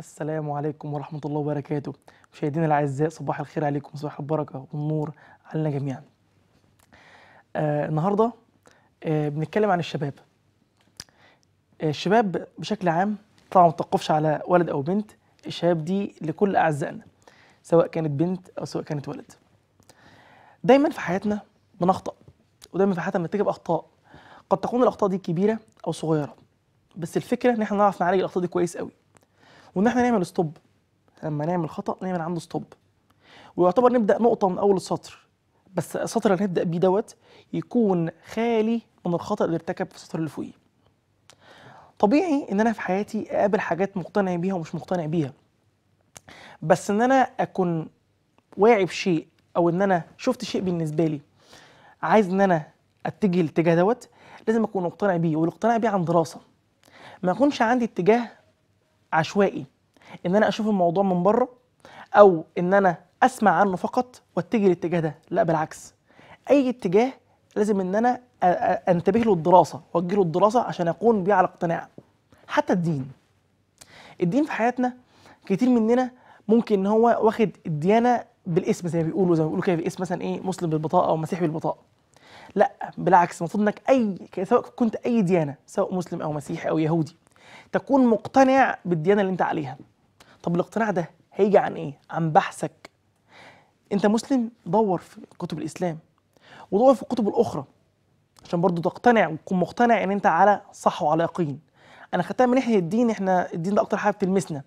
السلام عليكم ورحمة الله وبركاته مشاهدينا الأعزاء صباح الخير عليكم صباح البركة والنور علينا جميعا آه النهاردة آه بنتكلم عن الشباب آه الشباب بشكل عام طبعا ما تقفش على ولد أو بنت الشباب دي لكل أعزائنا سواء كانت بنت أو سواء كانت ولد دايما في حياتنا بنخطأ ودايما في حياتنا بنرتكب أخطاء قد تكون الأخطاء دي كبيرة أو صغيرة بس الفكرة إن احنا نعرف نعالج الأخطاء دي كويس قوي وان احنا نعمل ستوب لما نعمل خطا نعمل عنده ستوب ويعتبر نبدا نقطه من اول السطر بس السطر اللي هنبدا بيه دوت يكون خالي من الخطا اللي ارتكب في السطر اللي فوقيه طبيعي ان انا في حياتي اقابل حاجات مقتنع بيها ومش مقتنع بيها بس ان انا اكون واعي بشيء او ان انا شفت شيء بالنسبه لي عايز ان انا اتجه الاتجاه دوت لازم اكون مقتنع بيه والاقتناع بيه عن دراسه ما يكونش عندي اتجاه عشوائي ان انا اشوف الموضوع من بره او ان انا اسمع عنه فقط واتجه للاتجاه ده لا بالعكس اي اتجاه لازم ان انا انتبه له الدراسه واجي له الدراسه عشان اكون بيه على اقتناع حتى الدين الدين في حياتنا كتير مننا ممكن ان هو واخد الديانه بالاسم زي ما بيقولوا زي ما بيقولوا كده اسم مثلا ايه مسلم بالبطاقه او مسيحي بالبطاقه لا بالعكس المفروض انك اي سواء كنت اي ديانه سواء مسلم او مسيحي او يهودي تكون مقتنع بالديانه اللي انت عليها طب الاقتناع ده هيجي عن ايه عن بحثك انت مسلم دور في كتب الاسلام ودور في الكتب الاخرى عشان برضو تقتنع وتكون مقتنع ان انت على صح وعلى يقين انا خدتها من ناحيه الدين احنا الدين ده اكتر حاجه بتلمسنا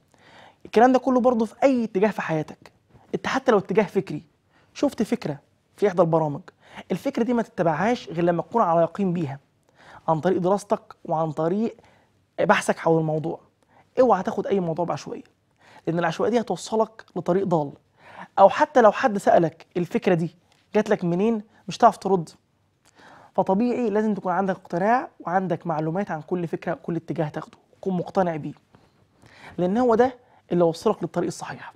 الكلام ده كله برضه في اي اتجاه في حياتك انت حتى لو اتجاه فكري شفت فكره في احدى البرامج الفكره دي ما تتبعهاش غير لما تكون على يقين بيها عن طريق دراستك وعن طريق بحثك حول الموضوع اوعى تاخد اي موضوع بعشوائيه لان العشوائيه دي هتوصلك لطريق ضال او حتى لو حد سالك الفكره دي جات لك منين مش هتعرف ترد فطبيعي لازم تكون عندك اقتناع وعندك معلومات عن كل فكره كل اتجاه تاخده تكون مقتنع بيه لان هو ده اللي وصلك للطريق الصحيح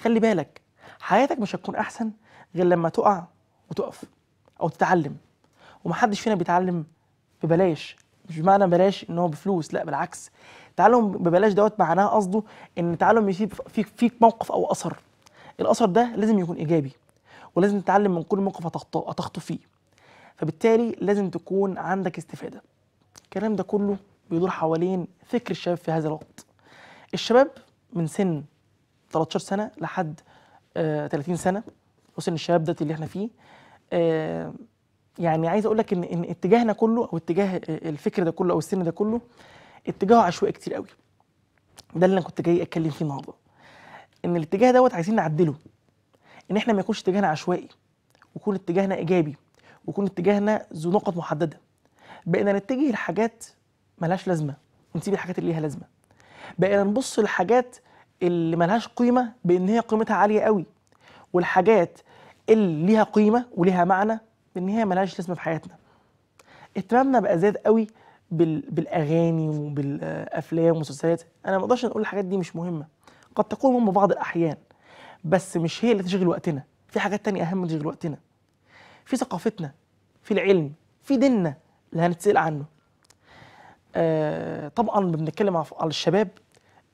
خلي بالك حياتك مش هتكون احسن غير لما تقع وتقف او تتعلم ومحدش فينا بيتعلم ببلاش مش معنى بلاش ان هو بفلوس لا بالعكس تعلم ببلاش دوت معناه قصده ان تعلم يسيب فيك فيك موقف او اثر الاثر ده لازم يكون ايجابي ولازم تتعلم من كل موقف هتخطو فيه فبالتالي لازم تكون عندك استفاده الكلام ده كله بيدور حوالين فكر الشباب في هذا الوقت الشباب من سن 13 سنه لحد 30 آه، سنه وسن الشباب ده اللي احنا فيه آه، يعني عايز اقول لك ان ان اتجاهنا كله او اتجاه الفكر ده كله او السن ده كله اتجاهه عشوائي كتير قوي ده اللي انا كنت جاي اتكلم فيه النهارده ان الاتجاه دوت عايزين نعدله ان احنا ما يكونش اتجاهنا عشوائي ويكون اتجاهنا ايجابي ويكون اتجاهنا ذو نقط محدده بقينا نتجه لحاجات ملهاش لازمه ونسيب الحاجات اللي ليها لازمه بقينا نبص لحاجات اللي ملهاش قيمه بان هي قيمتها عاليه قوي والحاجات اللي ليها قيمه وليها معنى بان هي ملهاش لازمه في حياتنا اهتمامنا بقى زاد قوي بال... بالاغاني وبالافلام والمسلسلات انا ما اقدرش اقول الحاجات دي مش مهمه قد تكون مهمه بعض الاحيان بس مش هي اللي تشغل وقتنا في حاجات تانية اهم تشغل وقتنا في ثقافتنا في العلم في ديننا اللي هنتسال عنه آه طبعا بنتكلم على الشباب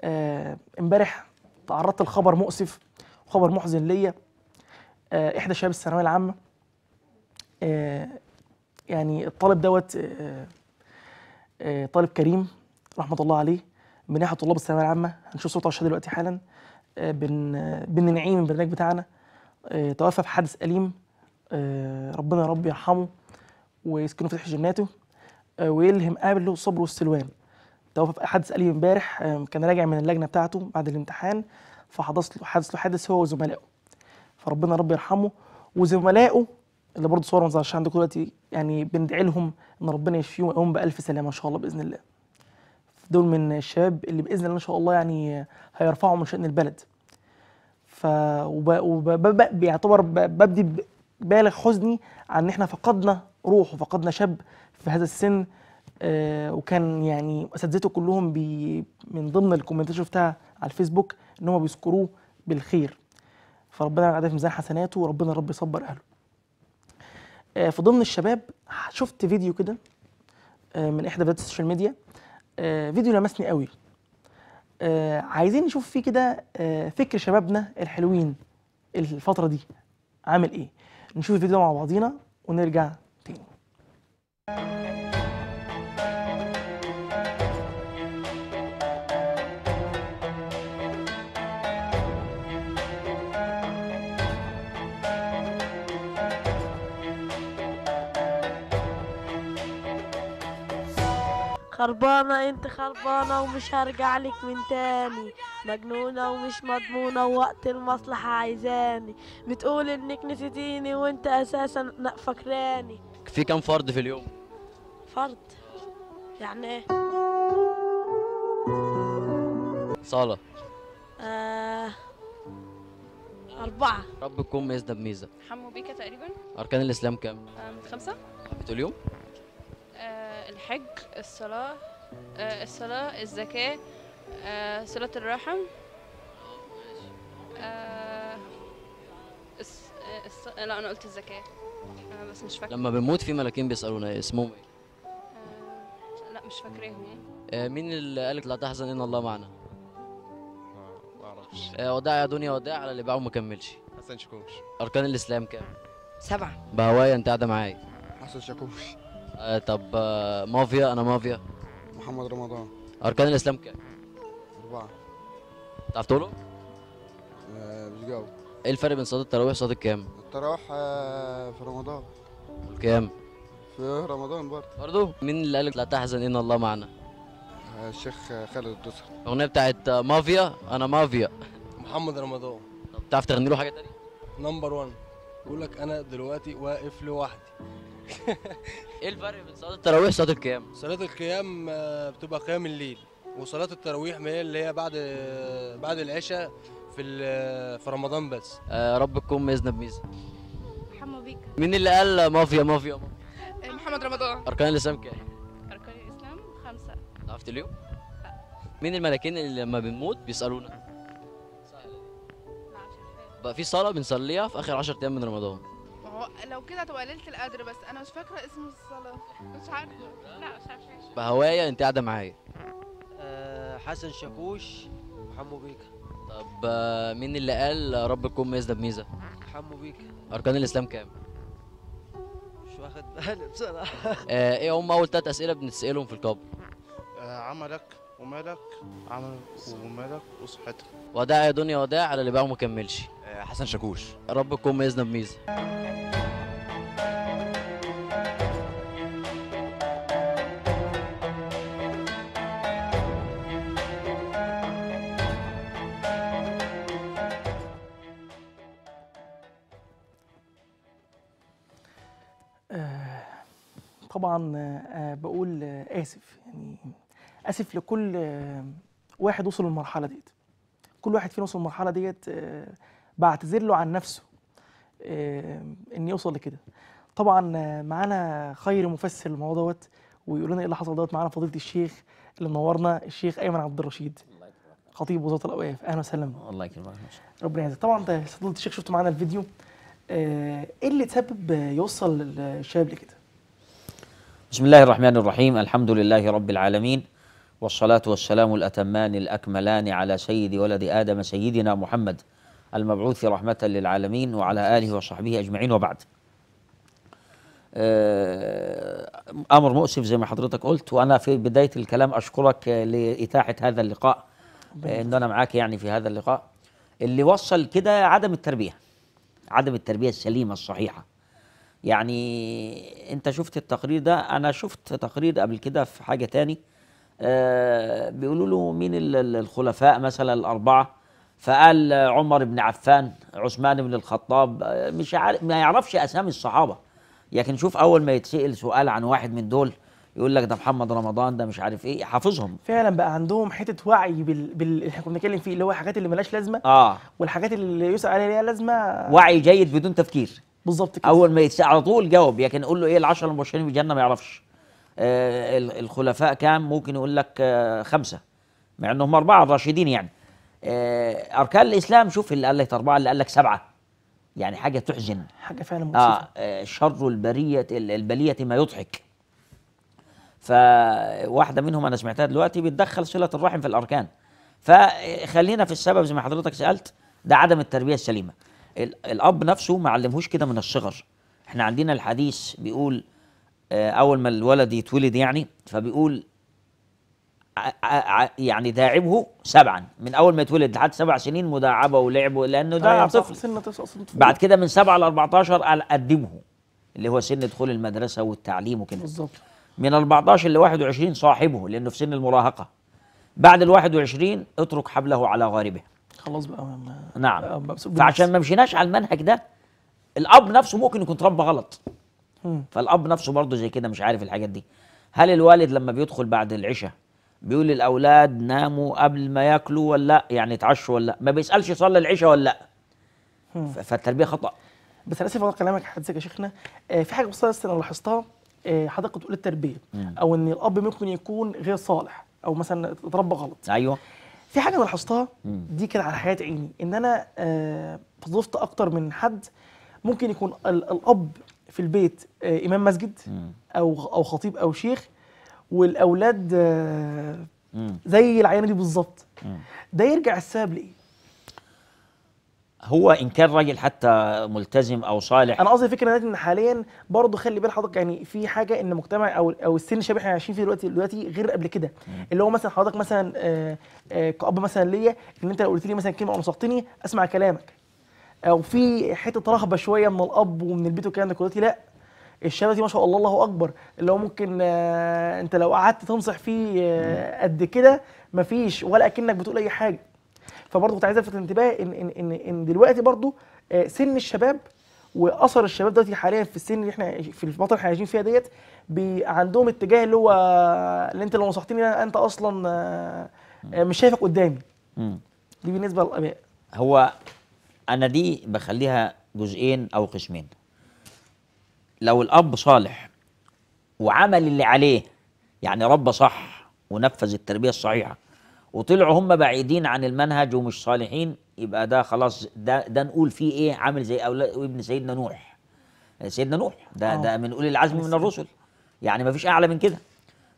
آه، امبارح آه تعرضت لخبر مؤسف وخبر محزن ليا آه احدى شباب الثانويه العامه آه، يعني الطالب دوت آه، آه، طالب كريم رحمه الله عليه من ناحيه طلاب الثانويه العامه هنشوف صوته على الشاشه دلوقتي حالا بن بننعيم البرنامج بتاعنا توفى في حادث اليم ربنا يا رب يرحمه ويسكنه في جناته ويلهم اهله الصبر والسلوان توفى في حادث اليم امبارح كان راجع من اللجنه بتاعته بعد الامتحان فحدث له حادث له حادث هو وزملائه فربنا يا رب يرحمه وزملائه اللي برضه صور ما ظهرش عندكم دلوقتي يعني بندعي لهم ان ربنا يشفيهم ويقوم بالف سلامه ان شاء الله باذن الله دول من الشباب اللي باذن الله ان شاء الله يعني هيرفعوا من شان البلد ف وبيعتبر ببدي بالغ حزني عن ان احنا فقدنا روح وفقدنا شاب في هذا السن آه وكان يعني اساتذته كلهم بي من ضمن الكومنتات شفتها على الفيسبوك ان هم بيذكروه بالخير فربنا يعدي في ميزان حسناته وربنا رب يصبر اهله آه، في ضمن الشباب شفت فيديو كده آه، من احدى فيديوهات السوشيال ميديا آه، فيديو لمسني قوي عايزين نشوف فيه كده فكر شبابنا الحلوين الفتره دي عامل ايه نشوف الفيديو مع بعضينا ونرجع تاني خربانة انت خربانة ومش هرجع لك من تاني مجنونة ومش مضمونة ووقت المصلحة عايزاني بتقول انك نسيتيني وانت اساسا فاكراني في كم فرد في اليوم؟ فرد يعني ايه؟ صالة آه... أربعة رب تكون ميزة بميزة حمو بيكا تقريبا أركان الإسلام كام؟ آه، خمسة بتقول يوم؟ الحج الصلاة آه الصلاة الزكاة آه صلة الرحم آه،, آه،, آه لا أنا قلت الزكاة أنا بس مش فاكرة لما بنموت في ملاكين بيسألونا اسمهم ايه؟ آه، لا مش فاكراهم مين اللي قالك لا تحزن إن الله معنا؟ ما وداع يا دنيا وداع على اللي باعه مكملش حسن شكوش أركان الإسلام كام؟ سبعة بهوايا أنت قاعدة معايا حسن شكوش آه طب آه مافيا انا مافيا محمد رمضان اركان الاسلام كام؟ اربعه تعرف تقوله؟ آه مش جاوب ايه الفرق بين صلاه التراويح وصلاه الكام؟ التراويح آه في رمضان والكام؟ في رمضان برضه برضه؟ مين اللي قال لا تحزن ان الله معنا؟ آه الشيخ خالد الدوسري الاغنيه بتاعت آه، مافيا انا مافيا محمد رمضان طب تعرف تغني له حاجه تانية؟ نمبر 1 بيقول لك انا دلوقتي واقف لوحدي ايه الفرق بين صلاه التراويح وصلاه القيام صلاه القيام آه، بتبقى قيام الليل وصلاه التراويح ما هي اللي هي بعد آه، بعد العشاء في آه، في رمضان بس رب تكون ميزنا بميزه محمد بيك مين اللي قال مافيا مافيا, مافيا؟ محمد رمضان اركان الاسلام كام اركان الاسلام خمسه عرفت اليوم لا مين الملاكين اللي لما بنموت بيسالونا بقى في صلاه بنصليها في اخر 10 ايام من رمضان هو لو كده هتبقى ليله القدر بس انا مش فاكره اسم الصلاه مش عارفه لا مش عارفه بهوايا انت قاعده معايا أه حسن شاكوش وحمو بيكا طب آه، مين اللي قال رب الكون ميزه بميزه حمو بيكا اركان الاسلام كام مش واخد بالي بصراحه آه، ايه هم اول ثلاث اسئله بنتسالهم في القبر آه، عملك ومالك عملك ومالك وصحتك وداع يا دنيا وداع على اللي بقى ما كملش آه، حسن شاكوش رب تكون ميزنا بميزه آه، طبعا آه، بقول اسف يعني اسف لكل واحد وصل للمرحله ديت كل واحد فينا وصل للمرحله ديت بعتذر له عن نفسه آه، ان يوصل لكده طبعا آه، معانا خير مفسر الموضوع دوت ويقول لنا ايه اللي حصل دوت معانا فضيله الشيخ اللي منورنا الشيخ ايمن عبد الرشيد خطيب وزاره الاوقاف اهلا وسهلا الله يكرمك ربنا يعزك طبعا انت فضيله الشيخ شفت معانا الفيديو آه، ايه اللي تسبب يوصل الشباب لكده بسم الله الرحمن الرحيم الحمد لله رب العالمين والصلاة والسلام الأتمان الأكملان على سيد ولد آدم سيدنا محمد المبعوث رحمة للعالمين وعلى آله وصحبه أجمعين وبعد آه، أمر مؤسف زي ما حضرتك قلت وأنا في بداية الكلام أشكرك لإتاحة هذا اللقاء إن أنا معاك يعني في هذا اللقاء اللي وصل كده عدم التربية عدم التربية السليمة الصحيحة يعني أنت شفت التقرير ده أنا شفت تقرير قبل كده في حاجة تاني آه، بيقولوا له مين الخلفاء مثلا الأربعة فقال عمر بن عفان عثمان بن الخطاب مش عارف ما يعرفش اسامي الصحابه لكن شوف اول ما يتسال سؤال عن واحد من دول يقول لك ده محمد رمضان ده مش عارف ايه حافظهم فعلا بقى عندهم حته وعي بال, بال... اللي احنا كنا بنتكلم فيه اللي هو الحاجات اللي ملهاش لازمه اه والحاجات اللي يسال عليها ليها لازمه وعي جيد بدون تفكير بالظبط كده اول ما يتسال على طول جاوب لكن قول له ايه العشره المبشرين بالجنه ما يعرفش آه الخلفاء كام ممكن يقول لك آه خمسه مع انهم اربعه الراشدين يعني آه، اركان الاسلام شوف اللي قال لك اربعه اللي قال لك سبعه يعني حاجه تحزن حاجه فعلا آه، مؤسفه آه شر البريه البليه ما يضحك فواحده منهم انا سمعتها دلوقتي بتدخل صله الرحم في الاركان فخلينا في السبب زي ما حضرتك سالت ده عدم التربيه السليمه الاب نفسه ما علمهوش كده من الصغر احنا عندنا الحديث بيقول آه، اول ما الولد يتولد يعني فبيقول يعني داعبه سبعا من اول ما يتولد لحد سبع سنين مداعبه ولعبه لانه ده أيوة، طفل سن بعد كده من سبعه ل 14 اقدمه اللي هو سن دخول المدرسه والتعليم وكده بالظبط من 14 ل 21 صاحبه لانه في سن المراهقه بعد ال 21 اترك حبله على غاربه خلاص بقى نعم فعشان ما مشيناش على المنهج ده الاب نفسه ممكن يكون تربى غلط فالاب نفسه برضه زي كده مش عارف الحاجات دي هل الوالد لما بيدخل بعد العشاء بيقول للاولاد ناموا قبل ما ياكلوا ولا لا يعني اتعشوا ولا لا ما بيسالش صلى العشاء ولا لا فالتربيه خطا بس انا اسف على كلامك حضرتك يا شيخنا آه في حاجه بصراحه انا لاحظتها آه حضرتك بتقول التربيه مم. او ان الاب ممكن يكون غير صالح او مثلا اتربى غلط ايوه في حاجه انا لاحظتها دي كده على حياه عيني ان انا آه فضفت اكتر من حد ممكن يكون الاب في البيت آه، امام مسجد او او خطيب او شيخ والاولاد آه، زي العينه دي بالظبط ده يرجع السبب لايه هو ان كان راجل حتى ملتزم او صالح انا قصدي فكره ان حاليا برضه خلي بال حضرتك يعني في حاجه ان مجتمع او او السن الشباب احنا عايشين فيه دلوقتي دلوقتي غير قبل كده اللي هو مثلا حضرتك مثلا آآ آه، آآ آه، كاب مثلا ليا ان انت لو قلت لي مثلا كلمه ونصحتني اسمع كلامك او في حته رهبه شويه من الاب ومن البيت والكلام ده كله لا الشاب دي ما شاء الله الله اكبر اللي هو ممكن آه، انت لو قعدت تنصح فيه آه، قد كده مفيش ولا اكنك بتقول اي حاجه فبرضه كنت عايز الفت الانتباه ان ان ان, إن دلوقتي برضه آه، سن الشباب واثر الشباب دلوقتي حاليا في السن اللي احنا في الفتره اللي احنا عايشين فيها ديت عندهم اتجاه اللي هو اللي انت لو نصحتني انت اصلا مش شايفك قدامي دي بالنسبه للاباء هو انا دي بخليها جزئين او قسمين لو الاب صالح وعمل اللي عليه يعني ربى صح ونفذ التربيه الصحيحه وطلعوا هم بعيدين عن المنهج ومش صالحين يبقى ده خلاص ده ده نقول فيه ايه عامل زي اولاد ابن سيدنا نوح سيدنا نوح ده أوه. ده من اولي العزم من الرسل يعني ما فيش اعلى من كده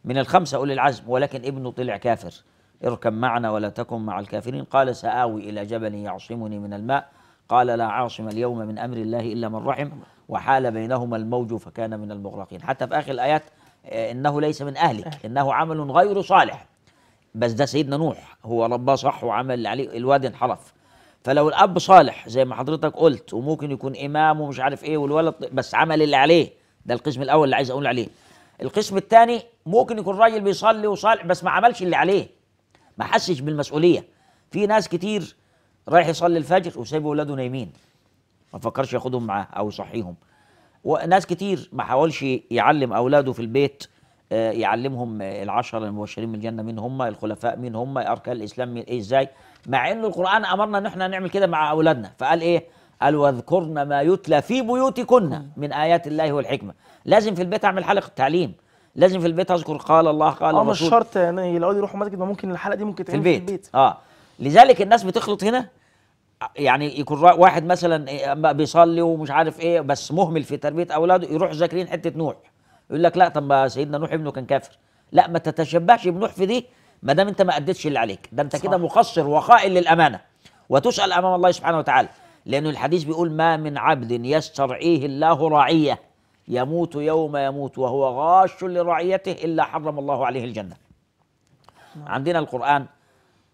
من الخمسه اولي العزم ولكن ابنه طلع كافر اركب معنا ولا تكن مع الكافرين قال سآوي الى جبل يعصمني من الماء قال لا عاصم اليوم من امر الله الا من رحم وحال بينهما الموج فكان من المغرقين حتى في آخر الآيات آه، إنه ليس من أهلك إنه عمل غير صالح بس ده سيدنا نوح هو رباه صح وعمل اللي عليه الواد انحرف فلو الاب صالح زي ما حضرتك قلت وممكن يكون امام ومش عارف ايه والولد بس عمل اللي عليه ده القسم الاول اللي عايز اقول عليه القسم الثاني ممكن يكون راجل بيصلي وصالح بس ما عملش اللي عليه ما حسش بالمسؤوليه في ناس كتير رايح يصلي الفجر وسايب ولاده نايمين ما فكرش ياخدهم معاه او يصحيهم وناس كتير ما حاولش يعلم اولاده في البيت آه، يعلمهم آه، العشرة المبشرين من الجنة مين هم الخلفاء مين هم اركان الاسلام مين ايه ازاي مع أن القران امرنا ان احنا نعمل كده مع اولادنا فقال ايه قال واذكرن ما يتلى في بيوتكن من ايات الله والحكمه لازم في البيت اعمل حلقه تعليم لازم في البيت اذكر قال الله قال آه، الرسول مش شرط يعني, يعني لو يروحوا مسجد ما ممكن الحلقه دي ممكن تعمل في البيت, في البيت. اه لذلك الناس بتخلط هنا يعني يكون واحد مثلا إيه، بيصلي ومش عارف ايه بس مهمل في تربيه اولاده يروح ذاكرين حته نوح يقول لك لا طب سيدنا نوح ابنه كان كافر لا ما تتشبهش بنوح في دي ما دام انت ما اديتش اللي عليك ده انت كده مقصر وخائن للامانه وتسال امام الله سبحانه وتعالى لانه الحديث بيقول ما من عبد يسترعيه الله رعيه يموت يوم يموت وهو غاش لرعيته الا حرم الله عليه الجنه نعم. عندنا القران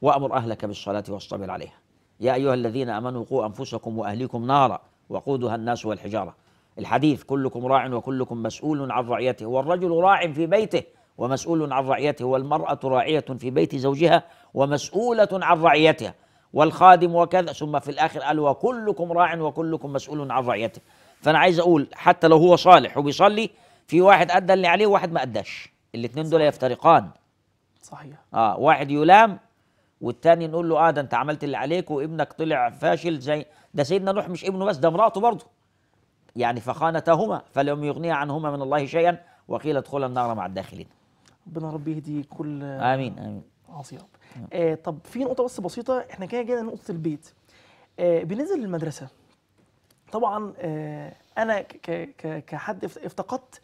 وامر اهلك بالصلاه واصطبر عليها يا أيها الذين آمنوا قوا أنفسكم وأهليكم نارا وقودها الناس والحجارة الحديث كلكم راع وكلكم مسؤول عن رعيته والرجل راع في بيته ومسؤول عن رعيته والمرأة راعية في بيت زوجها ومسؤولة عن رعيتها والخادم وكذا ثم في الآخر قال وكلكم راع وكلكم مسؤول عن رعيته فأنا عايز أقول حتى لو هو صالح وبيصلي في واحد أدى اللي عليه وواحد ما أداش الاثنين دول يفترقان صحيح اه واحد يلام والتاني نقول له اه ده انت عملت اللي عليك وابنك طلع فاشل زي ده سيدنا نوح مش ابنه بس ده مراته برضه يعني فخانتهما فلم يغنيا عنهما من الله شيئا وقيل ادخلا النار مع الداخلين ربنا يا رب يهدي كل امين امين عظيم آه طب في نقطه بس بسيطه احنا كده جينا نقطه البيت آه بننزل للمدرسه طبعا آه انا كحد افتقدت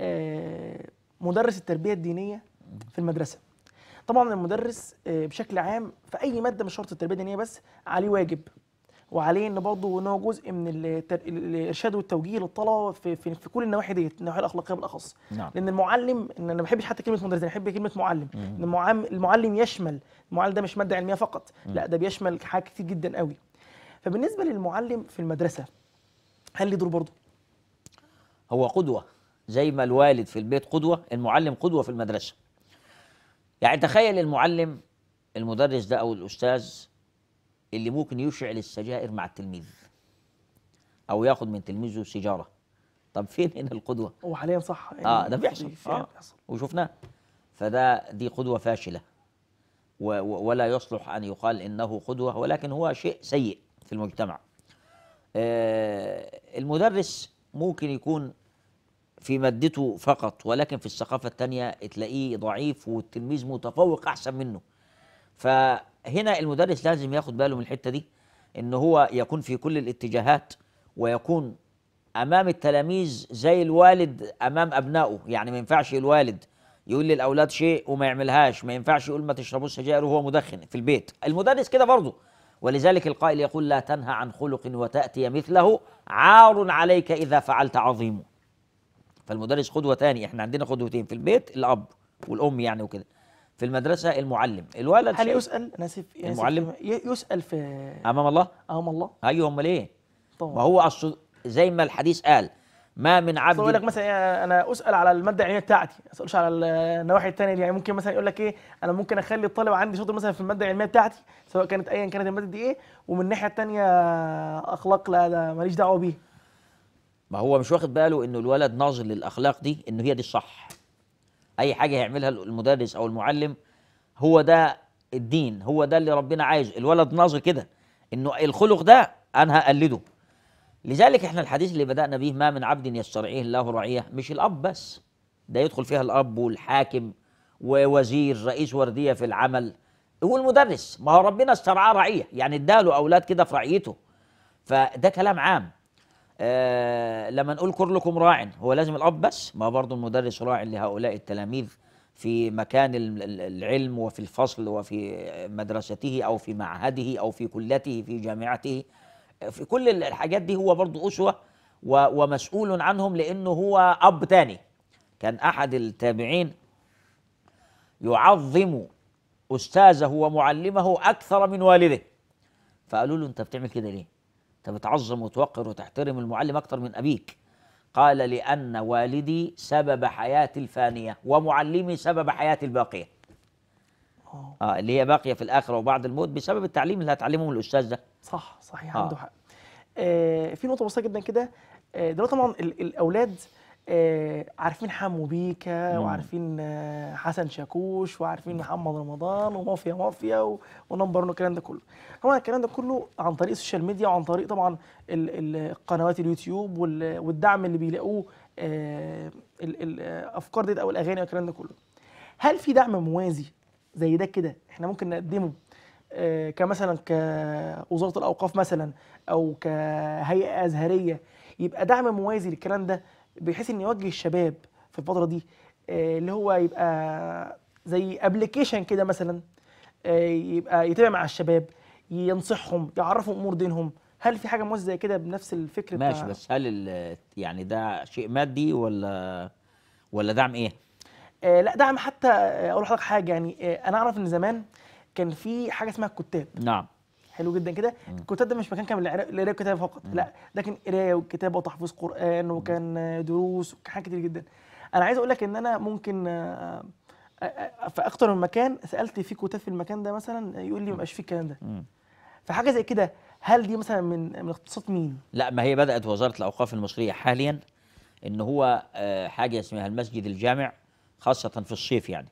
آه مدرس التربيه الدينيه في المدرسه طبعا المدرس آه، بشكل عام في اي ماده مش شرط التربيه الدينيه بس عليه واجب وعليه ان برضه ان هو جزء من الارشاد والتوجيه للطلبه في, في, في كل النواحي ديت النواحي الاخلاقيه بالاخص نعم. لان المعلم ان انا ما بحبش حتى كلمه مدرس انا بحب كلمه معلم ان المعلم المعلم يشمل المعلم ده مش ماده علميه فقط مم. لا ده بيشمل حاجات كتير جدا قوي فبالنسبه للمعلم في المدرسه هل ليه دور برضه هو قدوه زي ما الوالد في البيت قدوه المعلم قدوه في المدرسه يعني تخيل المعلم المدرس ده او الاستاذ اللي ممكن يشعل السجائر مع التلميذ او ياخد من تلميذه سيجاره طب فين هنا القدوه هو حاليا صح يعني اه ده يعني بيحصل آه وشفناه فده دي قدوه فاشله ولا يصلح ان يقال انه قدوه ولكن هو شيء سيء في المجتمع آه المدرس ممكن يكون في مادته فقط ولكن في الثقافة التانية تلاقيه ضعيف والتلميذ متفوق أحسن منه فهنا المدرس لازم ياخد باله من الحتة دي إن هو يكون في كل الاتجاهات ويكون أمام التلاميذ زي الوالد أمام أبنائه يعني ما ينفعش الوالد يقول للأولاد شيء وما يعملهاش ما ينفعش يقول ما تشربوش سجاير وهو مدخن في البيت المدرس كده برضه ولذلك القائل يقول لا تنهى عن خلق وتأتي مثله عار عليك إذا فعلت عظيمه فالمدرس قدوه تاني احنا عندنا قدوتين في البيت الاب والام يعني وكده في المدرسه المعلم الولد هل يسال انا اسف المعلم يسال في امام الله امام الله ايوه امال ايه طبعا ما هو أصل زي ما الحديث قال ما من عبد يقول لك مثلا يعني انا اسال على الماده العلميه بتاعتي ما اسالش على النواحي الثانيه يعني ممكن مثلا يقول لك ايه انا ممكن اخلي الطالب عندي شاطر مثلا في الماده العلميه بتاعتي سواء كانت ايا كانت الماده دي ايه ومن الناحيه الثانيه اخلاق لا ده ماليش دعوه بيه ما هو مش واخد باله انه الولد ناظر للاخلاق دي انه هي دي الصح اي حاجه هيعملها المدرس او المعلم هو ده الدين هو ده اللي ربنا عايزه الولد ناظر كده انه الخلق ده انا هقلده لذلك احنا الحديث اللي بدانا به ما من عبد يسترعيه الله رعيه مش الاب بس ده يدخل فيها الاب والحاكم ووزير رئيس ورديه في العمل والمدرس ما هو ربنا استرعاه رعيه يعني اداله اولاد كده في رعيته فده كلام عام آه لما نقول كلكم راع هو لازم الاب بس ما برضه المدرس راع لهؤلاء التلاميذ في مكان العلم وفي الفصل وفي مدرسته او في معهده او في كلته في جامعته في كل الحاجات دي هو برضه اسوه ومسؤول عنهم لانه هو اب تاني كان احد التابعين يعظم استاذه ومعلمه اكثر من والده فقالوا له انت بتعمل كده ليه انت بتعظم وتوقر وتحترم المعلم اكتر من ابيك قال لان والدي سبب حياتي الفانيه ومعلمي سبب حياتي الباقيه اه اللي هي باقيه في الاخره وبعد الموت بسبب التعليم اللي هتعلمه من الاستاذ ده صح صحيح يعني آه. عنده حق آه في نقطه بسيطه جدا كده آه دلوقتي طبعا الاولاد آه، عارفين حمو بيكا وعارفين آه، حسن شاكوش وعارفين محمد رمضان ومافيا مافيا ونمبر والكلام ده كله طبعا الكلام ده كله عن طريق السوشيال ميديا وعن طريق طبعا قنوات اليوتيوب والدعم اللي بيلاقوه آه، الافكار ديت او الاغاني والكلام ده كله هل في دعم موازي زي ده كده احنا ممكن نقدمه كمثلا كوزاره الاوقاف مثلا او كهيئه ازهريه يبقى دعم موازي للكلام ده بحيث ان يوجه الشباب في الفتره دي آه، اللي هو يبقى زي ابلكيشن كده مثلا آه، يبقى يتابع مع الشباب ينصحهم يعرفهم امور دينهم هل في حاجه موازيه زي كده بنفس الفكر ماشي بس هل يعني ده شيء مادي ولا ولا دعم ايه آه، لا دعم حتى اقول لحضرتك حاجه يعني انا اعرف ان زمان كان في حاجه اسمها الكتاب نعم حلو جدا كده الكتاب ده مش مكان كان القرايه والكتابه فقط لا ده كان قرايه وكتابه وتحفيظ قران وكان دروس وكان حاجات كتير جدا انا عايز اقول لك ان انا ممكن آه، آه، آه، في اكتر من مكان سالت في كتاب في المكان ده مثلا يقول لي ما بقاش فيه الكلام ده فحاجه زي كده هل دي مثلا من من اقتصاد مين؟ لا ما هي بدات وزاره الاوقاف المصريه حاليا ان هو حاجه اسمها المسجد الجامع خاصه في الصيف يعني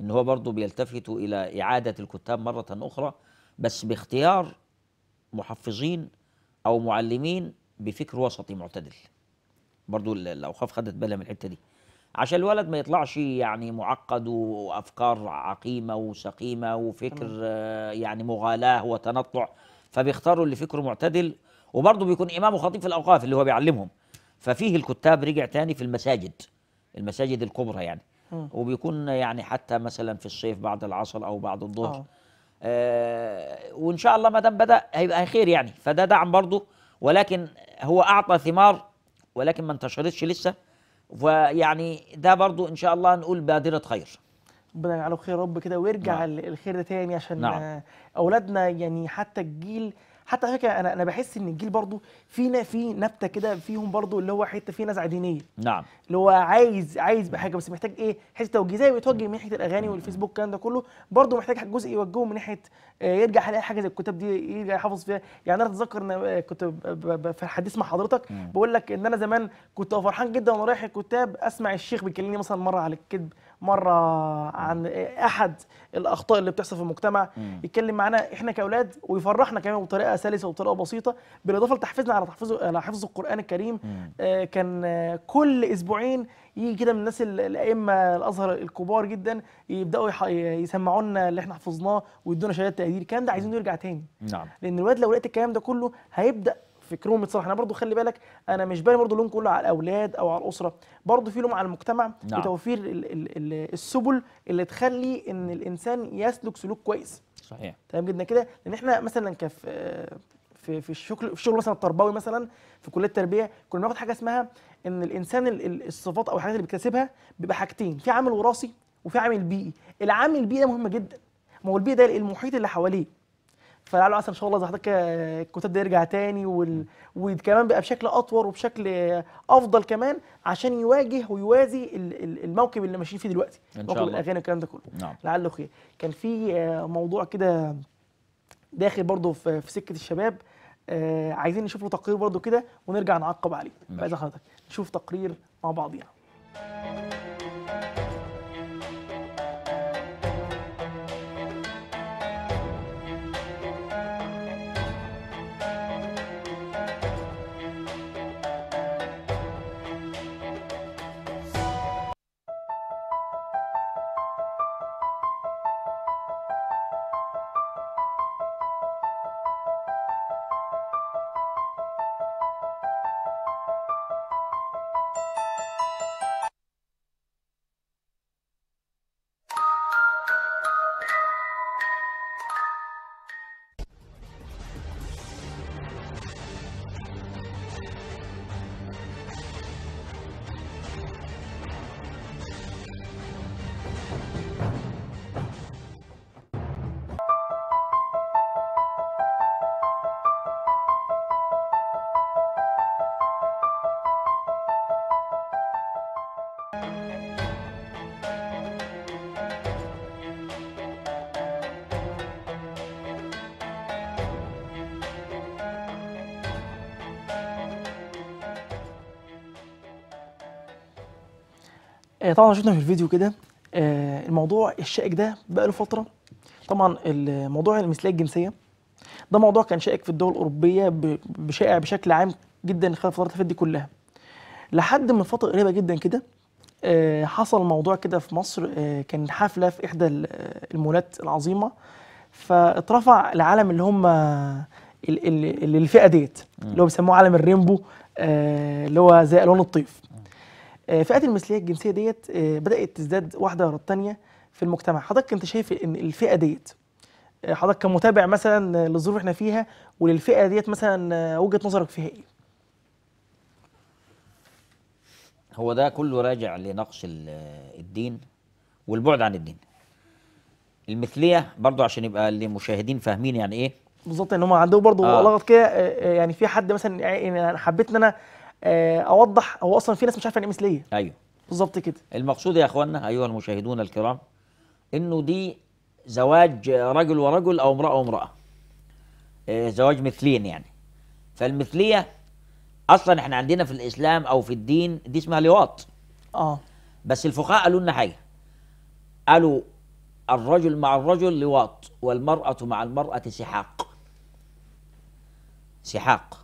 ان هو برضه بيلتفتوا الى اعاده الكتاب مره اخرى بس باختيار محفظين او معلمين بفكر وسطي معتدل برضو الاوقاف خدت بالها من الحته دي عشان الولد ما يطلعش يعني معقد وافكار عقيمه وسقيمه وفكر آه، يعني مغالاه وتنطع فبيختاروا اللي فكره معتدل وبرضه بيكون امام وخطيب في الاوقاف اللي هو بيعلمهم ففيه الكتاب رجع تاني في المساجد المساجد الكبرى يعني م. وبيكون يعني حتى مثلا في الصيف بعد العصر او بعد الظهر آه. آه، وان شاء الله ما دام بدا هيبقى خير يعني فده دعم برضه ولكن هو اعطى ثمار ولكن ما انتشرتش لسه ويعني ده برضه ان شاء الله نقول بادره خير ربنا يجعله خير رب كده ويرجع نعم. الخير ده تاني عشان نعم. اولادنا يعني حتى الجيل حتى على فكره انا انا بحس ان الجيل برضو فينا في نبته كده فيهم برضو اللي هو حته في نزعه دينيه نعم اللي هو عايز عايز بحاجه بس محتاج ايه حته توجيه زي بيتوجه من ناحيه الاغاني والفيسبوك الكلام ده كله برضو محتاج جزء يوجهه من ناحيه آه، يرجع يلاقي حاجه زي الكتاب دي يرجع يحافظ فيها يعني انا اتذكر ان آه، كنت في حديث مع حضرتك بقول لك ان انا زمان كنت فرحان جدا وانا رايح الكتاب اسمع الشيخ بيكلمني مثلا مره على الكذب مره عن احد الاخطاء اللي بتحصل في المجتمع مم. يتكلم معانا احنا كاولاد ويفرحنا كمان بطريقه سلسه وبطريقه بسيطه بالاضافه لتحفيزنا على تحفيزه على حفظ القران الكريم آه، كان كل اسبوعين يجي كده من الناس الائمه الازهر الكبار جدا يبداوا يسمعوا لنا اللي احنا حفظناه ويدونا شهادات تقدير الكلام ده عايزينه يرجع تاني نعم لان الواد لو لقيت الكلام ده كله هيبدا فكرهم يتصلح احنا برضو خلي بالك انا مش بالي برضو اللوم كله على الاولاد او على الاسره برضو في لوم على المجتمع نعم. بتوفير الـ الـ الـ السبل اللي تخلي ان الانسان يسلك سلوك كويس صحيح تمام جدا كده لان احنا مثلا كف في في الشغل في الشغل مثلا التربوي مثلا في كليه التربيه كنا بناخد حاجه اسمها ان الانسان الصفات او الحاجات اللي بيكتسبها بيبقى حاجتين في عامل وراثي وفي عامل بيئي العامل البيئي ده مهم جدا ما هو البيئه ده المحيط اللي حواليه فلعله عسى ان شاء الله زي حضرتك آه، الكتاب ده يرجع تاني وال... وكمان بقى بشكل اطور وبشكل آه، افضل كمان عشان يواجه ويوازي الموكب اللي ماشيين فيه دلوقتي ان شاء الله الاغاني والكلام ده كله نعم. لعله خير كان في آه، موضوع كده داخل برضه في سكه الشباب عايزين نشوف له تقرير برضه كده ونرجع نعقب عليه باذن حضرتك نشوف تقرير مع بعضينا يعني. آه، طبعا شفنا في الفيديو كده آه، الموضوع الشائك ده بقى له فتره طبعا الموضوع المثليه الجنسيه ده موضوع كان شائك في الدول الاوروبيه بشائع بشكل عام جدا خلال الفترات اللي دي كلها لحد من فتره قريبه جدا كده آه، حصل موضوع كده في مصر كان حفله في احدى المولات العظيمه فاترفع العالم اللي هم الفئه ديت اللي هو بيسموه عالم الرينبو اللي هو زي الوان الطيف آه، فئات المثليه الجنسيه ديت آه، بدات تزداد واحده ورا الثانيه في المجتمع حضرتك انت شايف ان الفئه ديت آه، حضرتك كمتابع مثلا للظروف احنا فيها وللفئه ديت مثلا وجهه نظرك فيها ايه هو ده كله راجع لنقص الدين والبعد عن الدين المثليه برضو عشان يبقى المشاهدين فاهمين يعني ايه بالظبط ان هم عندهم برضه آه. لغط كده يعني في حد مثلا يعني حبيت ان انا آه، اوضح هو اصلا في ناس مش عارفه يعني ايه مثليه ايوه بالظبط كده المقصود يا اخوانا ايها المشاهدون الكرام انه دي زواج رجل ورجل او امراه وامراه آه، زواج مثلين يعني فالمثليه اصلا احنا عندنا في الاسلام او في الدين دي اسمها لواط اه بس الفقهاء قالوا لنا حاجه قالوا الرجل مع الرجل لواط والمراه مع المراه سحاق سحاق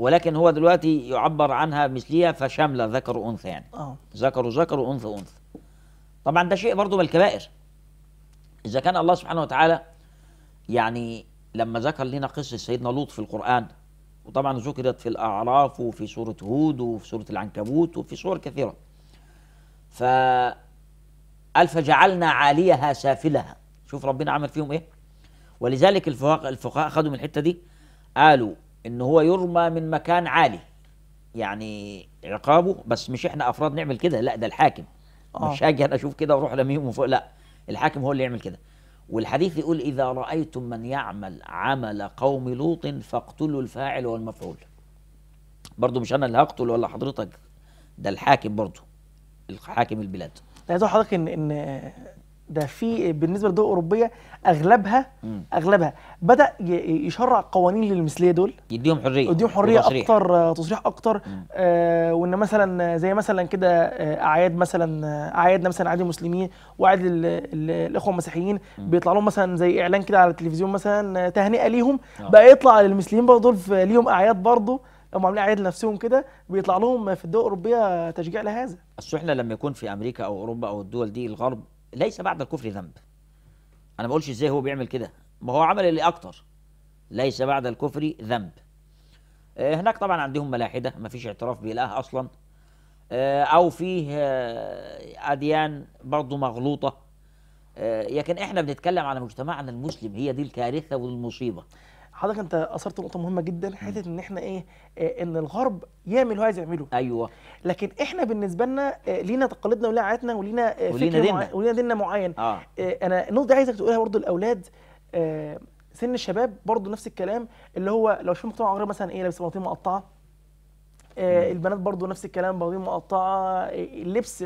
ولكن هو دلوقتي يعبر عنها مثليها فشامله ذكر وانثى يعني اه ذكر وذكر وانثى وانثى طبعا ده شيء برضه من الكبائر اذا كان الله سبحانه وتعالى يعني لما ذكر لنا قصه سيدنا لوط في القران وطبعا ذكرت في الاعراف وفي سوره هود وفي سوره العنكبوت وفي سور كثيره ف قال فجعلنا عاليها سافلها شوف ربنا عمل فيهم ايه ولذلك الفقهاء الفقهاء خدوا من الحته دي قالوا ان هو يرمى من مكان عالي يعني عقابه بس مش احنا افراد نعمل كده لا ده الحاكم أوه. مش هاجي انا اشوف كده واروح لميهم فوق لا الحاكم هو اللي يعمل كده والحديث يقول اذا رايتم من يعمل عمل قوم لوط فاقتلوا الفاعل والمفعول برضه مش انا اللي هقتل ولا حضرتك ده الحاكم برضه الحاكم البلاد عايز حضرتك ان ان ده في بالنسبه للدول الاوروبيه اغلبها مم. اغلبها بدا يشرع قوانين للمثليه دول يديهم حريه يديهم حريه وتصريح. اكتر تصريح اكتر آه وان مثلا زي مثلا كده آه، اعياد مثلا آه، اعيادنا مثلا اعياد المسلمين وعيد الاخوه المسيحيين بيطلع لهم مثلا زي اعلان كده على التلفزيون مثلا آه، تهنئه ليهم أوه. بقى يطلع للمسلمين برضه دول ليهم اعياد برضه هم عاملين اعياد لنفسهم كده بيطلع لهم في الدول الاوروبيه تشجيع لهذا اصل احنا لما يكون في امريكا او اوروبا او الدول دي الغرب ليس بعد الكفر ذنب انا ما بقولش ازاي هو بيعمل كده ما هو عمل اللي اكتر ليس بعد الكفر ذنب آه، هناك طبعا عندهم ملاحده ما فيش اعتراف باله اصلا آه، او فيه آه، اديان برضه مغلوطه لكن احنا بنتكلم على مجتمعنا المسلم هي دي الكارثه والمصيبه حضرتك انت اثرت نقطه مهمه جدا حته ان احنا ايه آه، ان الغرب يعمل هو عايز يعمله ايوه لكن احنا بالنسبه لنا آه، لينا تقاليدنا ولينا عاداتنا ولينا آه، فكر ديننا ولينا ديننا معين آه. انا النقطه دي عايزك تقولها برضه الاولاد سن الشباب برضه نفس الكلام اللي هو لو شفت مجتمع عربي مثلا ايه لابس بناطيل مقطعه البنات برضه نفس الكلام بناطيل مقطعه اللبس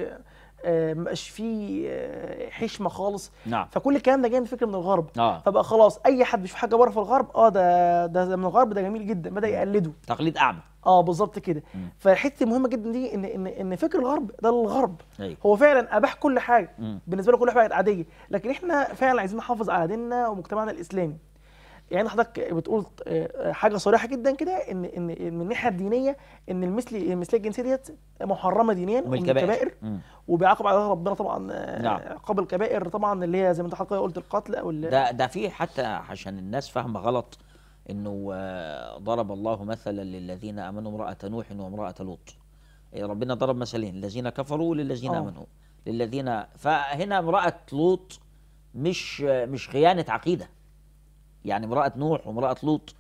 آه، مبقاش فيه آه، حشمه خالص نعم. فكل الكلام ده جاي من فكره من الغرب آه. فبقى خلاص اي حد بيشوف حاجه بره في الغرب اه ده ده من الغرب ده جميل جدا بدا يقلده تقليد اعمى اه بالظبط كده فالحته مهمه جدا دي ان ان ان فكر الغرب ده الغرب أيوه. هو فعلا اباح كل حاجه مم. بالنسبه له كل حاجه عاديه لكن احنا فعلا عايزين نحافظ على ديننا ومجتمعنا الاسلامي يعني حضرتك بتقول آه، آه، حاجه صريحه جدا كده ان ان من الناحيه الدينيه ان المثل المثليه الجنسيه ديت محرمه دينيا ومن الكبائر وبيعاقب عليها ربنا طبعا آه، نعم. عقاب الكبائر طبعا اللي هي زي ما انت حضرتك قلت القتل او ده ده في حتى عشان الناس فاهمه غلط انه ضرب الله مثلا للذين امنوا امراه نوح وامراه لوط إيه، ربنا ضرب مثلين الذين كفروا للذين امنوا للذين فهنا امراه لوط مش مش خيانه عقيده يعني امرأة نوح وامرأة لوط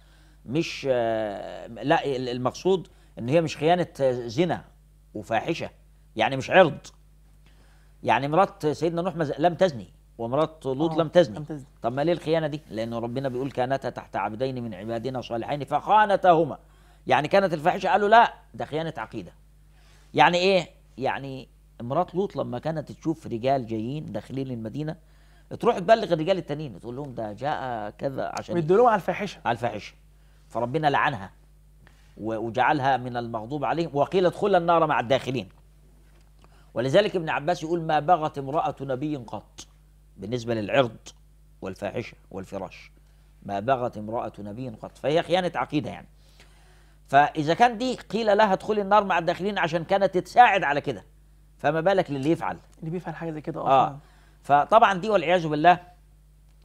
مش آه، لا المقصود ان هي مش خيانة زنا وفاحشة يعني مش عرض يعني مرات سيدنا نوح لم تزني ومرات لوط آه، لم تزني. لم تزني طب ما ليه الخيانة دي لأن ربنا بيقول كانتا تحت عبدين من عبادنا صالحين فخانتهما يعني كانت الفاحشة قالوا لا ده خيانة عقيدة يعني ايه يعني مرات لوط لما كانت تشوف رجال جايين داخلين المدينة تروح تبلغ الرجال التانيين تقول لهم ده جاء كذا عشان بيدلوهم على الفاحشه على الفاحشه فربنا لعنها وجعلها من المغضوب عليهم وقيل ادخل النار مع الداخلين ولذلك ابن عباس يقول ما بغت امرأة نبي قط بالنسبة للعرض والفاحشة والفراش ما بغت امرأة نبي قط فهي خيانة عقيدة يعني فإذا كان دي قيل لها ادخلي النار مع الداخلين عشان كانت تساعد على كده فما بالك للي يفعل اللي بيفعل حاجة زي كده أصلا آه. آه. فطبعا دي والعياذ بالله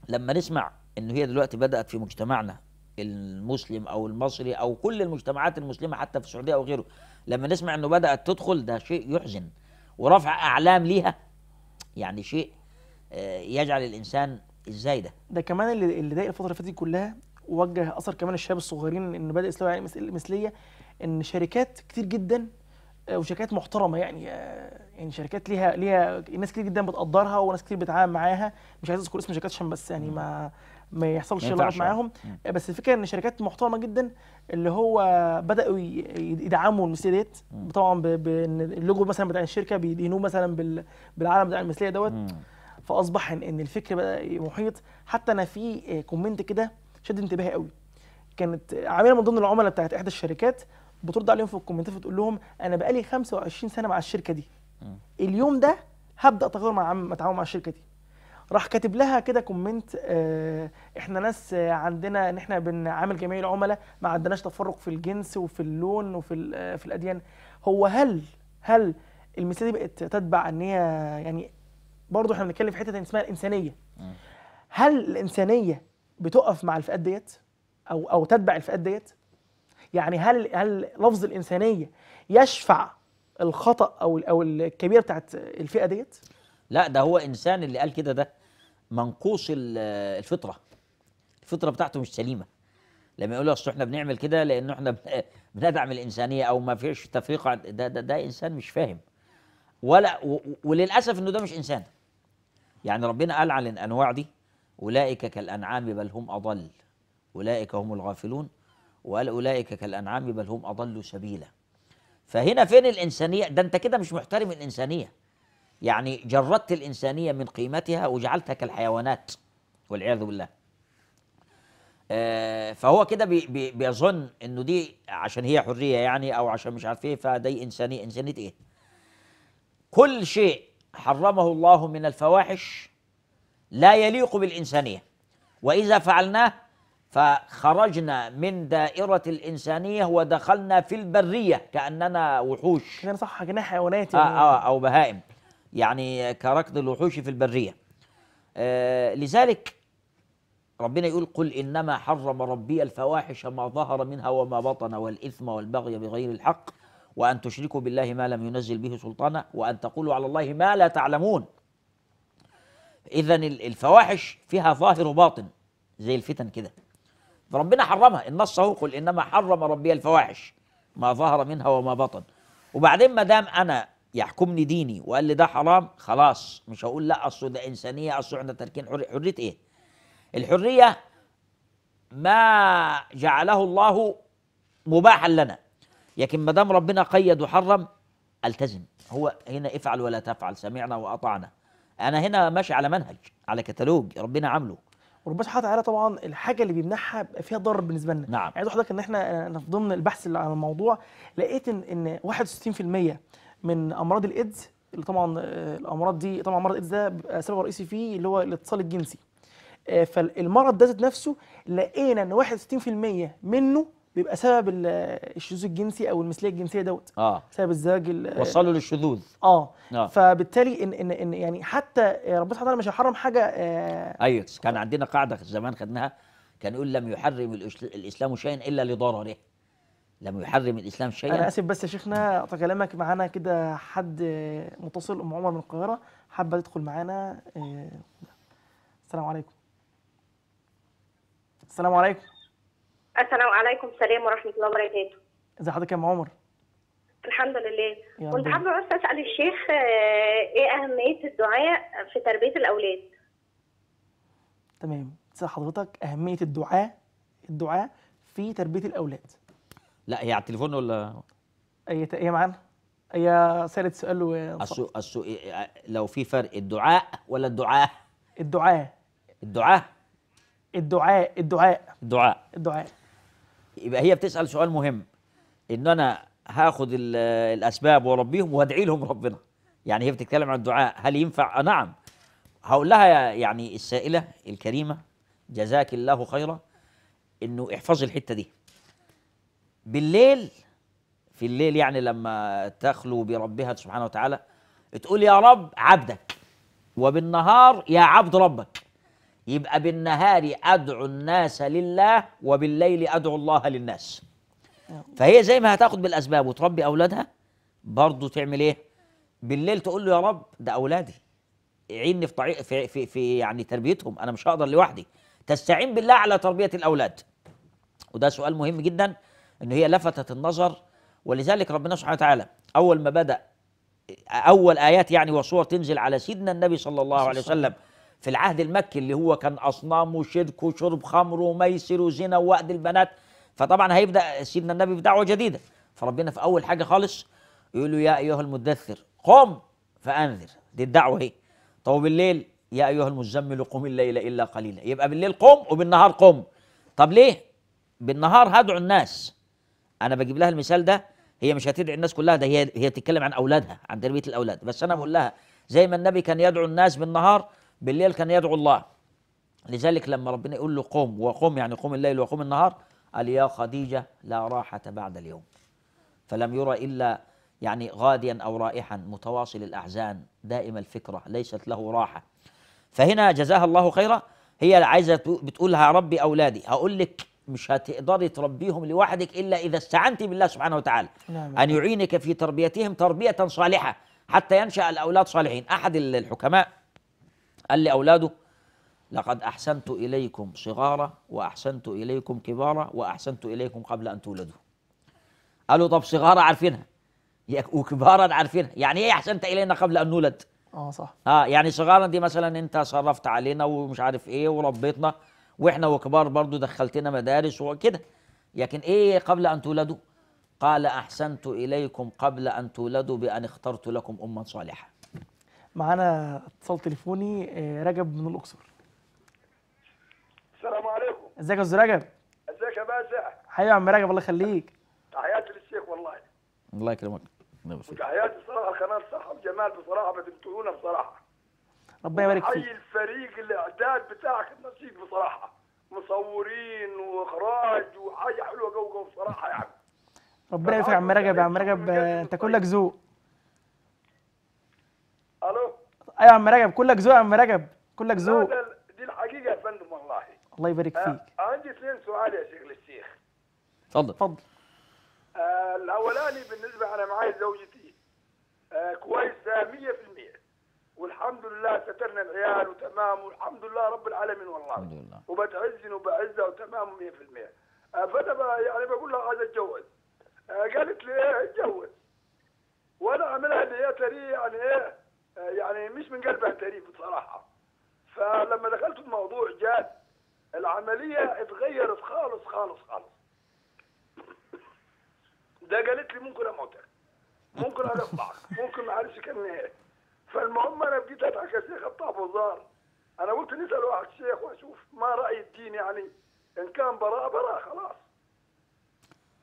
لما نسمع ان هي دلوقتي بدات في مجتمعنا المسلم او المصري او كل المجتمعات المسلمه حتى في السعوديه او غيره لما نسمع انه بدات تدخل ده شيء يحزن ورفع اعلام ليها يعني شيء آه، يجعل الانسان ازاي ده ده كمان اللي اللي ضايق الفتره اللي فاتت كلها وجه اثر كمان الشباب الصغيرين ان بدا يسلوا يعني مثليه ان شركات كتير جدا وشركات محترمه يعني آه، يعني شركات ليها ليها ناس كتير جدا بتقدرها وناس كتير بتتعامل معاها مش عايز اذكر اسم شركات عشان بس يعني ما ما يحصلش لغط معاهم بس الفكره ان شركات محترمه جدا اللي هو بداوا يدعموا المثليه ديت طبعا اللوجو مثلا بتاع الشركه بيدينوه مثلا بالعالم بتاع المثليه دوت فاصبح ان الفكر بقى محيط حتى انا في آه، كومنت كده شد انتباهي قوي كانت عامله من ضمن العملاء بتاعت احدى الشركات بترد عليهم في الكومنتات بتقول لهم انا بقالي 25 سنه مع الشركه دي اليوم ده هبدا اتغير مع اتعامل مع الشركه دي راح كاتب لها كده كومنت اه احنا ناس عندنا ان احنا بنعامل جميع العملاء ما عندناش تفرق في الجنس وفي اللون وفي آه، في الاديان هو هل هل المثال دي بقت تتبع ان هي يعني برضه احنا بنتكلم في حته اسمها الانسانيه هل الانسانيه بتقف مع الفئات ديت او او تتبع الفئات ديت يعني هل هل لفظ الانسانيه يشفع الخطا او او الكبيره بتاعت الفئه ديت لا ده هو انسان اللي قال كده ده منقوص الفطره الفطره بتاعته مش سليمه لما يقول اصل احنا بنعمل كده لان احنا بندعم الانسانيه او ما فيش تفريق ده, ده ده انسان مش فاهم ولا وللاسف انه ده مش انسان يعني ربنا قال عن الانواع دي اولئك كالانعام بل هم اضل اولئك هم الغافلون وقال أولئك كالأنعام بل هم أضل سبيلا فهنا فين الإنسانية ده أنت كده مش محترم الإنسانية يعني جردت الإنسانية من قيمتها وجعلتها كالحيوانات والعياذ بالله آه فهو كده بي بي بيظن انه دي عشان هي حريه يعني او عشان مش عارف ايه فدي انسانيه انسانيه ايه؟ كل شيء حرمه الله من الفواحش لا يليق بالانسانيه واذا فعلناه فخرجنا من دائرة الإنسانية ودخلنا في البرية كأننا وحوش كان صح كأننا حيوانات آه، يعني آه آه أو بهائم يعني كركض الوحوش في البرية آه لذلك ربنا يقول قل إنما حرم ربي الفواحش ما ظهر منها وما بطن والإثم والبغي بغير الحق وأن تشركوا بالله ما لم ينزل به سلطانا وأن تقولوا على الله ما لا تعلمون إذا الفواحش فيها ظاهر وباطن زي الفتن كده فربنا حرمها النص اهو قل انما حرم ربي الفواحش ما ظهر منها وما بطن وبعدين ما دام انا يحكمني ديني وقال لي ده حرام خلاص مش هقول لا اصل ده انسانيه اصل احنا تاركين حريه حريه ايه؟ الحريه ما جعله الله مباحا لنا لكن ما دام ربنا قيد وحرم التزم هو هنا افعل ولا تفعل سمعنا واطعنا انا هنا ماشي على منهج على كتالوج ربنا عامله وربنا سبحانه وتعالى طبعا الحاجه اللي بيمنحها فيها ضرر بالنسبه لنا نعم عايز حضرتك ان احنا انا آه، في ضمن البحث اللي على الموضوع لقيت ان ان 61% من امراض الايدز اللي طبعا آه، الامراض دي طبعا مرض الايدز ده بيبقى رئيسي فيه اللي هو الاتصال الجنسي آه، فالمرض ده ذات نفسه لقينا ان 61% منه بيبقى سبب الشذوذ الجنسي او المثليه الجنسيه دوت اه سبب الزواج وصلوا للشذوذ آه. اه فبالتالي ان ان ان يعني حتى ربنا سبحانه وتعالى مش هيحرم حاجه آه ايوه كان عندنا قاعده زمان خدناها كان يقول لم يحرم الاسلام شيئا الا لضرره لم يحرم الاسلام شيئا انا اسف بس يا شيخنا قطع كلامك معانا كده حد آه، متصل ام عمر من القاهره حابه تدخل معانا آه، السلام عليكم السلام عليكم السلام عليكم السلام ورحمه الله وبركاته ازي حضرتك يا ام عمر الحمد لله كنت حابه بس اسال الشيخ آه، ايه اهميه الدعاء في تربيه الاولاد تمام اسال حضرتك اهميه الدعاء الدعاء في تربيه الاولاد لا هي على التليفون ولا اي هي إيه معانا هي سالت سؤال و السو... إيه، إيه، لو في فرق الدعاء ولا الدعاء الدعاء الدعاء الدعاء الدعاء الدعاء الدعاء يبقى هي بتسال سؤال مهم ان انا هاخد الاسباب واربيهم وادعي لهم ربنا يعني هي بتتكلم عن الدعاء هل ينفع آه، نعم هقول لها يعني السائله الكريمه جزاك الله خيرا انه احفظي الحته دي بالليل في الليل يعني لما تخلو بربها سبحانه وتعالى تقول يا رب عبدك وبالنهار يا عبد ربك يبقى بالنهار ادعو الناس لله وبالليل ادعو الله للناس فهي زي ما هتاخد بالاسباب وتربي اولادها برضه تعمل ايه بالليل تقول له يا رب ده اولادي عيني في طريق في, في, في يعني تربيتهم انا مش هقدر لوحدي تستعين بالله على تربيه الاولاد وده سؤال مهم جدا ان هي لفتت النظر ولذلك ربنا سبحانه وتعالى اول ما بدا اول ايات يعني وصور تنزل على سيدنا النبي صلى الله عليه وسلم في العهد المكي اللي هو كان أصنام وشرك وشرب خمر وميسر وزنا ووأد البنات فطبعا هيبدأ سيدنا النبي في دعوة جديدة فربنا في أول حاجة خالص يقول له يا أيها المدثر قم فأنذر دي الدعوة اهي طب بالليل يا أيها المزمل قم الليل إلا قليلا يبقى بالليل قم وبالنهار قم طب ليه؟ بالنهار هدعو الناس أنا بجيب لها المثال ده هي مش هتدعي الناس كلها ده هي هي بتتكلم عن أولادها عن تربية الأولاد بس أنا بقول لها زي ما النبي كان يدعو الناس بالنهار بالليل كان يدعو الله لذلك لما ربنا يقول له قم وقم يعني قم الليل وقم النهار قال يا خديجة لا راحة بعد اليوم فلم يرى إلا يعني غاديا أو رائحا متواصل الأحزان دائم الفكرة ليست له راحة فهنا جزاها الله خيرا هي عايزة بتقولها ربي أولادي هقول لك مش هتقدري تربيهم لوحدك إلا إذا استعنت بالله سبحانه وتعالى نعم. أن يعينك في تربيتهم تربية صالحة حتى ينشأ الأولاد صالحين أحد الحكماء قال لأولاده لقد أحسنت إليكم صغارا وأحسنت إليكم كبارا وأحسنت إليكم قبل أن تولدوا قالوا طب صغارا عارفينها وكبارا عارفينها يعني إيه أحسنت إلينا قبل أن نولد اه صح اه يعني صغارا دي مثلا انت صرفت علينا ومش عارف ايه وربيتنا واحنا وكبار برضو دخلتنا مدارس وكده لكن ايه قبل ان تولدوا قال احسنت اليكم قبل ان تولدوا بان اخترت لكم اما صالحه معانا اتصال تليفوني آه، رجب من الاقصر السلام عليكم ازيك يا استاذ رجب ازيك يا باشا حيو يا عم رجب الله يخليك تحياتي للشيخ والله الله يكرمك تحياتي بصراحه القناه الصحه وجمال بصراحه بتمتعونا بصراحه ربنا يبارك فيك حي الفريق الاعداد بتاعك النشيط بصراحه مصورين واخراج وحاجه حلوه جو جو بصراحه يعني ربنا يوفقك يا عم رجب يا عم رجب انت كلك طيب. ذوق الو ايوه يا عم رجب كلك ذوق يا عم رجب كلك ذوق دي الحقيقه يا فندم والله الله يبارك آه، فيك عندي اثنين سؤال يا شيخ للشيخ تفضل تفضل آه، الاولاني بالنسبه انا معايا زوجتي آه، كويسه 100% والحمد لله سترنا العيال وتمام والحمد لله رب العالمين والله الحمد لله وبتعزن وبعزها وتمام 100% فانا يعني بقول لها عايز اتجوز قالت لي ايه اتجوز وانا عاملها اللي هي يعني ايه آه، يعني مش من قلبها تهريب بصراحه فلما دخلت في الموضوع جاد العمليه اتغيرت خالص خالص خالص ده قالت لي ممكن اموتك ممكن اقطعك ممكن ما اعرفش كان ايه فالمهم انا بديت اضحك يا شيخ بتاع بزار انا قلت نسال واحد شيخ واشوف ما راي الدين يعني ان كان براء براء خلاص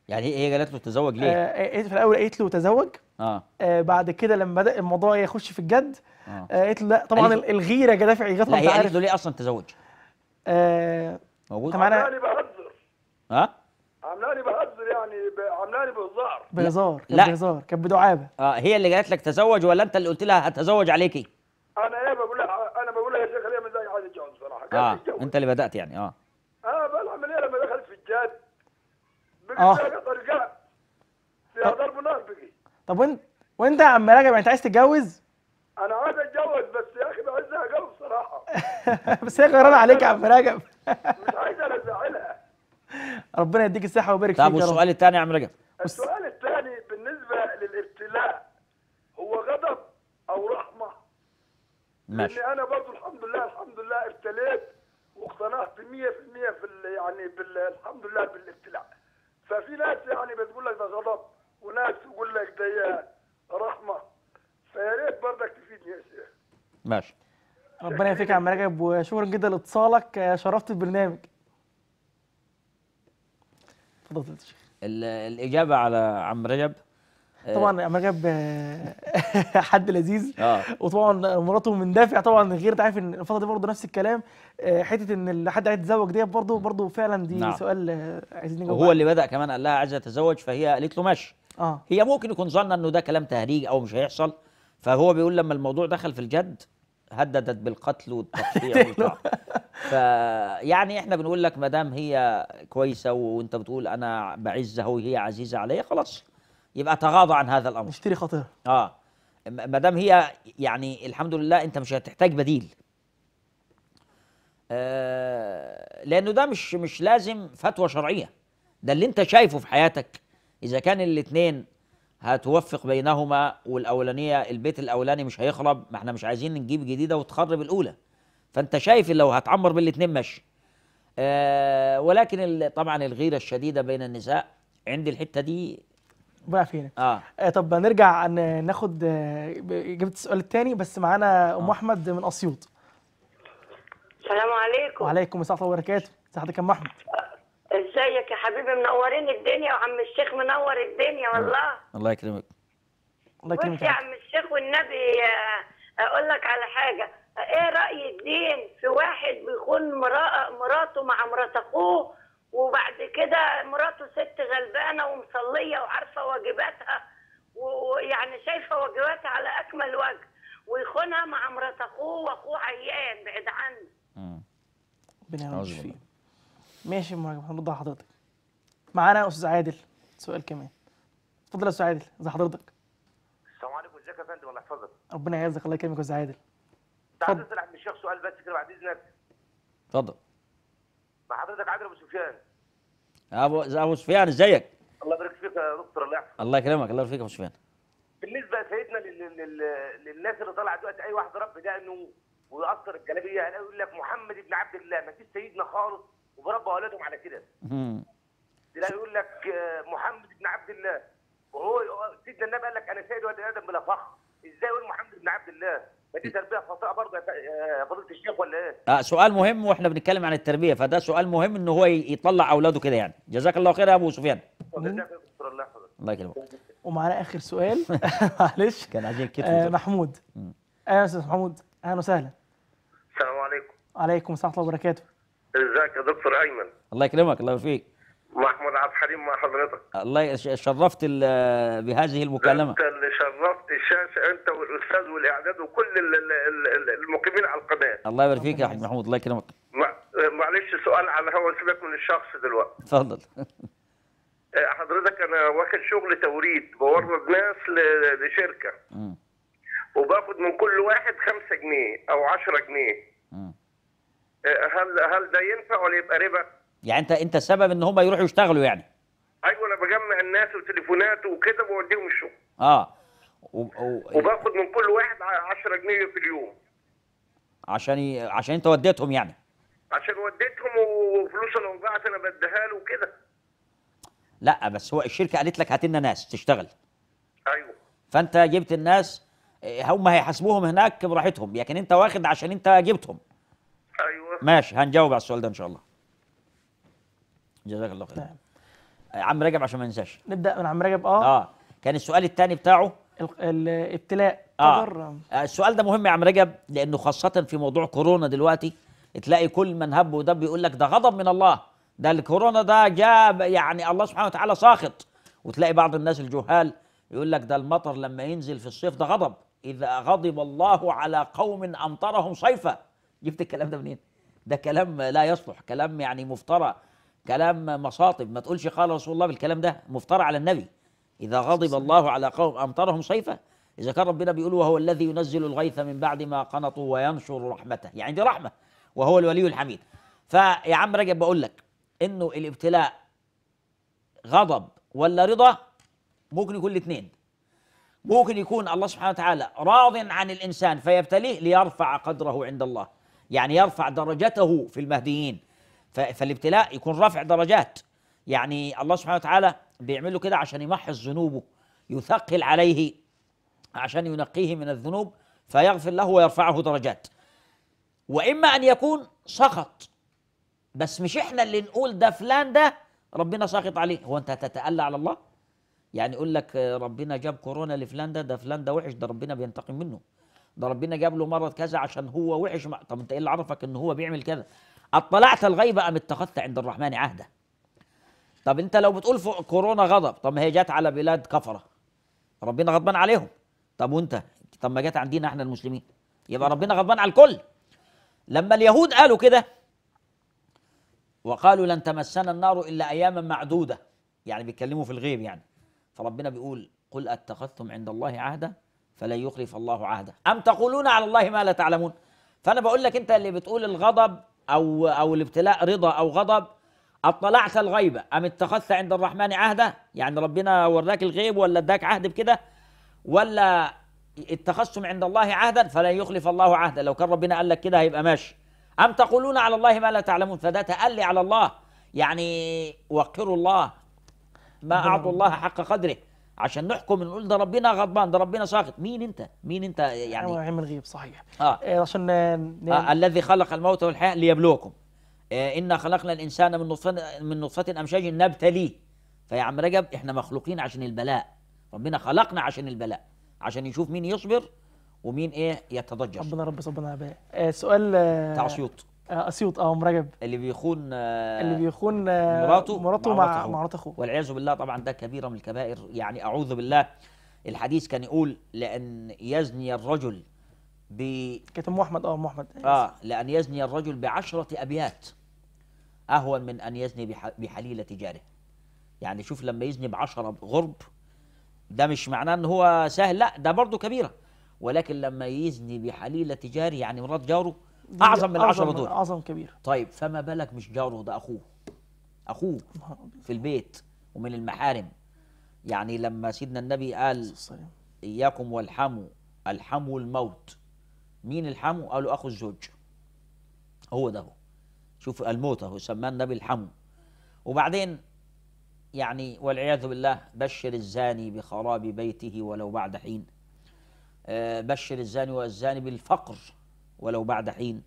يعني ايه هي قالت له تزوج ليه؟ آه, آه، في الاول قالت له تزوج آه. آه بعد كده لما بدا الموضوع يخش في الجد آه. آه قالت له لا طبعا قالت... الغيره جدافع غيره لا هي قالت له ليه اصلا تزوج؟ آه موجود طبعا انا عاملاني بهزر ها؟ آه؟ عاملاني بهزر يعني عاملاني بهزار بهزار لا بهزار كانت بدعابه اه هي اللي قالت لك تزوج ولا انت اللي قلت لها هتزوج عليكي؟ انا ايه بقول لها انا بقول لها يا شيخ ليه من زي عايز اتجوز بصراحه اه انت اللي بدات يعني اه اه رجعت طب وانت وانت يا عم راجع يعني انت عايز تتجوز؟ انا عايز اتجوز بس يا اخي بعزها قوي بصراحه صراحه بس هي غيرانه عليك يا عم رجب مش عايز انا ازعلها ربنا يديك الصحه ويبارك فيك طب والسؤال الثاني يا عم رجب السؤال الثاني بالنسبه للابتلاء هو غضب او رحمه؟ ماشي لاني انا برضه الحمد لله الحمد لله ابتليت واقتنعت 100% في يعني الحمد لله بالابتلاء ففي ناس يعني بتقول لك ده غضب وناس تقول لك ده رحمه فيا ريت برضك تفيدني يا شيخ ماشي ربنا يعافيك يا عم رجب وشكرا جدا لاتصالك آه، شرفت البرنامج اتفضل يا شيخ الاجابه على عم رجب طبعا آه. امير جاب آه، حد لذيذ آه. وطبعا مراته من دافع طبعا غير انت عارف ان الفتره دي برضه نفس الكلام آه، حته ان حد عايز يتزوج ديت برضه برضه فعلا دي نعم. سؤال عايزين نجاوب وهو اللي بدا كمان قال لها عايز اتزوج فهي قالت له ماشي آه. هي ممكن يكون ظن انه ده كلام تهريج او مش هيحصل فهو بيقول لما الموضوع دخل في الجد هددت بالقتل والتقطيع فيعني احنا بنقول لك ما دام هي كويسه وانت بتقول انا بعزها وهي عزيزه عليا خلاص يبقى تغاضى عن هذا الامر اشتري خاطر اه ما دام هي يعني الحمد لله انت مش هتحتاج بديل آه لانه ده مش مش لازم فتوى شرعيه ده اللي انت شايفه في حياتك اذا كان الاثنين هتوفق بينهما والاولانيه البيت الاولاني مش هيخرب ما احنا مش عايزين نجيب جديده وتخرب الاولى فانت شايف لو هتعمر بالاثنين ماشي آه ولكن طبعا الغيره الشديده بين النساء عندي الحته دي فينا آه. آه طب نرجع ناخد آه، جبت السؤال الثاني بس معانا ام آه. احمد من اسيوط السلام عليكم وعليكم السلام ورحمه الله وبركاته صحتك يا ام احمد آه، ازيك يا حبيبي منورين الدنيا وعم الشيخ منور الدنيا آه. والله الله يكرمك الله يكرمك يا عم الشيخ والنبي اقول لك على حاجه ايه راي الدين في واحد بيخون مراته مع مرات اخوه وبعد كده مراته ست غلبانه ومصليه وعارفه واجباتها ويعني شايفه واجباتها على اكمل وجه ويخونها مع مرات اخوه واخوه عيان بعيد عنه. ربنا فيه. ماشي يا مهاجم هنرد على حضرتك. معانا استاذ عادل سؤال كمان. اتفضل يا استاذ عادل ازي حضرتك؟ السلام عليكم ازيك يا فندم الله يحفظك. ربنا يعزك الله يكرمك يا استاذ عادل. تعالى اسال عبد الشيخ سؤال بس كده بعد اذنك. اتفضل. مع حضرتك عادل ابو سفيان ابو ابو سفيان ازيك؟ الله يبارك فيك يا دكتور الله يحفظك الله يكرمك الله يبارك فيك يا ابو سفيان بالنسبه سيدنا لل... لل... للناس اللي طالعه دلوقتي اي واحد رب ده انه ويأثر الجلابيه يعني يقول لك محمد ابن عبد الله ما فيش سيدنا خالص وبربى اولادهم على كده تلاقي يقول لك آه، محمد ابن عبد الله وهو سيدنا النبي قال لك انا سيد ولد ادم بلا فخر ازاي يقول محمد ابن عبد الله تربيه الخاطئه برضه فضيله الشيخ ولا ايه؟ آه سؤال مهم واحنا بنتكلم عن التربيه فده سؤال مهم ان هو يطلع اولاده كده يعني جزاك الله خير يا ابو سفيان الله يكرمك ومعانا اخر سؤال معلش كان عايزين كتب آه محمود ايوه يا استاذ محمود اهلا وسهلا السلام عليكم وعليكم السلام ورحمه الله وبركاته ازيك يا دكتور ايمن الله يكرمك الله يوفقك محمود عبد الحليم مع حضرتك الله شرفت بهذه المكالمه انت اللي شرفت الشاشه انت والاستاذ والاعداد وكل المقيمين على القناه الله يبارك فيك يا حاج محمود الله يكرمك معلش سؤال على هو سيبك من الشخص دلوقتي اتفضل آه، حضرتك انا واخد شغل توريد بورد ناس لشركه وباخد من كل واحد 5 جنيه او 10 جنيه آه، هل هل ده ينفع ولا يبقى ربا؟ يعني انت انت السبب ان هم يروحوا يشتغلوا يعني ايوه انا بجمع الناس وتليفونات وكده بوديهم الشغل اه و... و... وباخد من كل واحد 10 جنيه في اليوم عشان ي... عشان انت وديتهم يعني عشان وديتهم وفلوس انا وضعت انا بديها له وكده لا بس هو الشركه قالت لك هات لنا ناس تشتغل ايوه فانت جبت الناس إيه، هم هيحاسبوهم هناك براحتهم لكن انت واخد عشان انت جبتهم ايوه ماشي هنجاوب على السؤال ده ان شاء الله جزاك الله خير نعم آه، عم رجب عشان ما ننساش نبدا من عم رجب اه اه كان السؤال الثاني بتاعه الابتلاء آه. تضرم. آه، السؤال ده مهم يا عم رجب لانه خاصه في موضوع كورونا دلوقتي تلاقي كل من هب ودب يقول لك ده غضب من الله ده الكورونا ده جاب يعني الله سبحانه وتعالى ساخط وتلاقي بعض الناس الجهال يقول لك ده المطر لما ينزل في الصيف ده غضب اذا غضب الله على قوم امطرهم صيفا جبت الكلام ده منين ده كلام لا يصلح كلام يعني مفترى كلام مصاطب ما تقولش قال رسول الله بالكلام ده مفترى على النبي إذا غضب الله على قوم أمطرهم صيفا إذا كان ربنا بيقول وهو الذي ينزل الغيث من بعد ما قنطوا وينشر رحمته يعني دي رحمة وهو الولي الحميد فيا عم رجب بقول لك إنه الابتلاء غضب ولا رضا ممكن يكون الاثنين ممكن يكون الله سبحانه وتعالى راض عن الإنسان فيبتليه ليرفع قدره عند الله يعني يرفع درجته في المهديين فالابتلاء يكون رفع درجات يعني الله سبحانه وتعالى بيعمل له كده عشان يمحص ذنوبه يثقل عليه عشان ينقيه من الذنوب فيغفر له ويرفعه درجات واما ان يكون سخط بس مش احنا اللي نقول ده فلان ده ربنا ساخط عليه هو انت هتتألى على الله يعني يقول لك ربنا جاب كورونا لفلان ده ده فلان ده وحش ده ربنا بينتقم منه ده ربنا جاب له مرض كذا عشان هو وحش طب انت ايه اللي عرفك ان هو بيعمل كذا اطلعت الغيب ام اتخذت عند الرحمن عهدا طب انت لو بتقول كورونا غضب طب ما هي جت على بلاد كفره ربنا غضبان عليهم طب وانت طب ما جت عندنا احنا المسلمين يبقى ربنا غضبان على الكل لما اليهود قالوا كده وقالوا لن تمسنا النار الا اياما معدوده يعني بيتكلموا في الغيب يعني فربنا بيقول قل اتخذتم عند الله عهدا فلن يخلف الله عهده ام تقولون على الله ما لا تعلمون فانا بقول لك انت اللي بتقول الغضب أو أو الابتلاء رضا أو غضب اطلعت الغيبة أم اتخذت عند الرحمن عهدا يعني ربنا وراك الغيب ولا اداك عهد بكده ولا اتخذتم عند الله عهدا فلن يخلف الله عهدا لو كان ربنا قال لك كده هيبقى ماشي أم تقولون على الله ما لا تعلمون فده تألي على الله يعني وقروا الله ما نعم. أعطوا الله حق قدره عشان نحكم نقول ده ربنا غضبان ده ربنا ساخط مين انت مين انت يعني هو علم الغيب صحيح اه إيه، عشان ن... آه. الذي خلق الموت والحياه ليبلوكم آه انا خلقنا الانسان من نطفه من نطفه امشاج نبتليه فيا عم رجب احنا مخلوقين عشان البلاء ربنا خلقنا عشان البلاء عشان يشوف مين يصبر ومين ايه يتضجر ربنا رب صبنا بقى آه سؤال آه تعصيط آه، اسيوط اه ام رجب اللي بيخون آه، اللي بيخون آه، مراته مراته مع مرات اخوه والعياذ بالله طبعا ده كبيره من الكبائر يعني اعوذ بالله الحديث كان يقول لان يزني الرجل ب كانت ام احمد اه ام احمد اه لان يزني الرجل بعشره ابيات اهون من ان يزني بحليله جاره يعني شوف لما يزني بعشرة غرب ده مش معناه ان هو سهل لا ده برضه كبيره ولكن لما يزني بحليله جاره يعني مرات جاره اعظم من العشره دول اعظم كبير طيب فما بالك مش جاره ده اخوه اخوه في البيت ومن المحارم يعني لما سيدنا النبي قال اياكم والحموا الحموا الموت مين الحمو قالوا اخو الزوج هو ده هو شوف الموت اهو سماه النبي الحمو وبعدين يعني والعياذ بالله بشر الزاني بخراب بيته ولو بعد حين آه، بشر الزاني والزاني بالفقر ولو بعد حين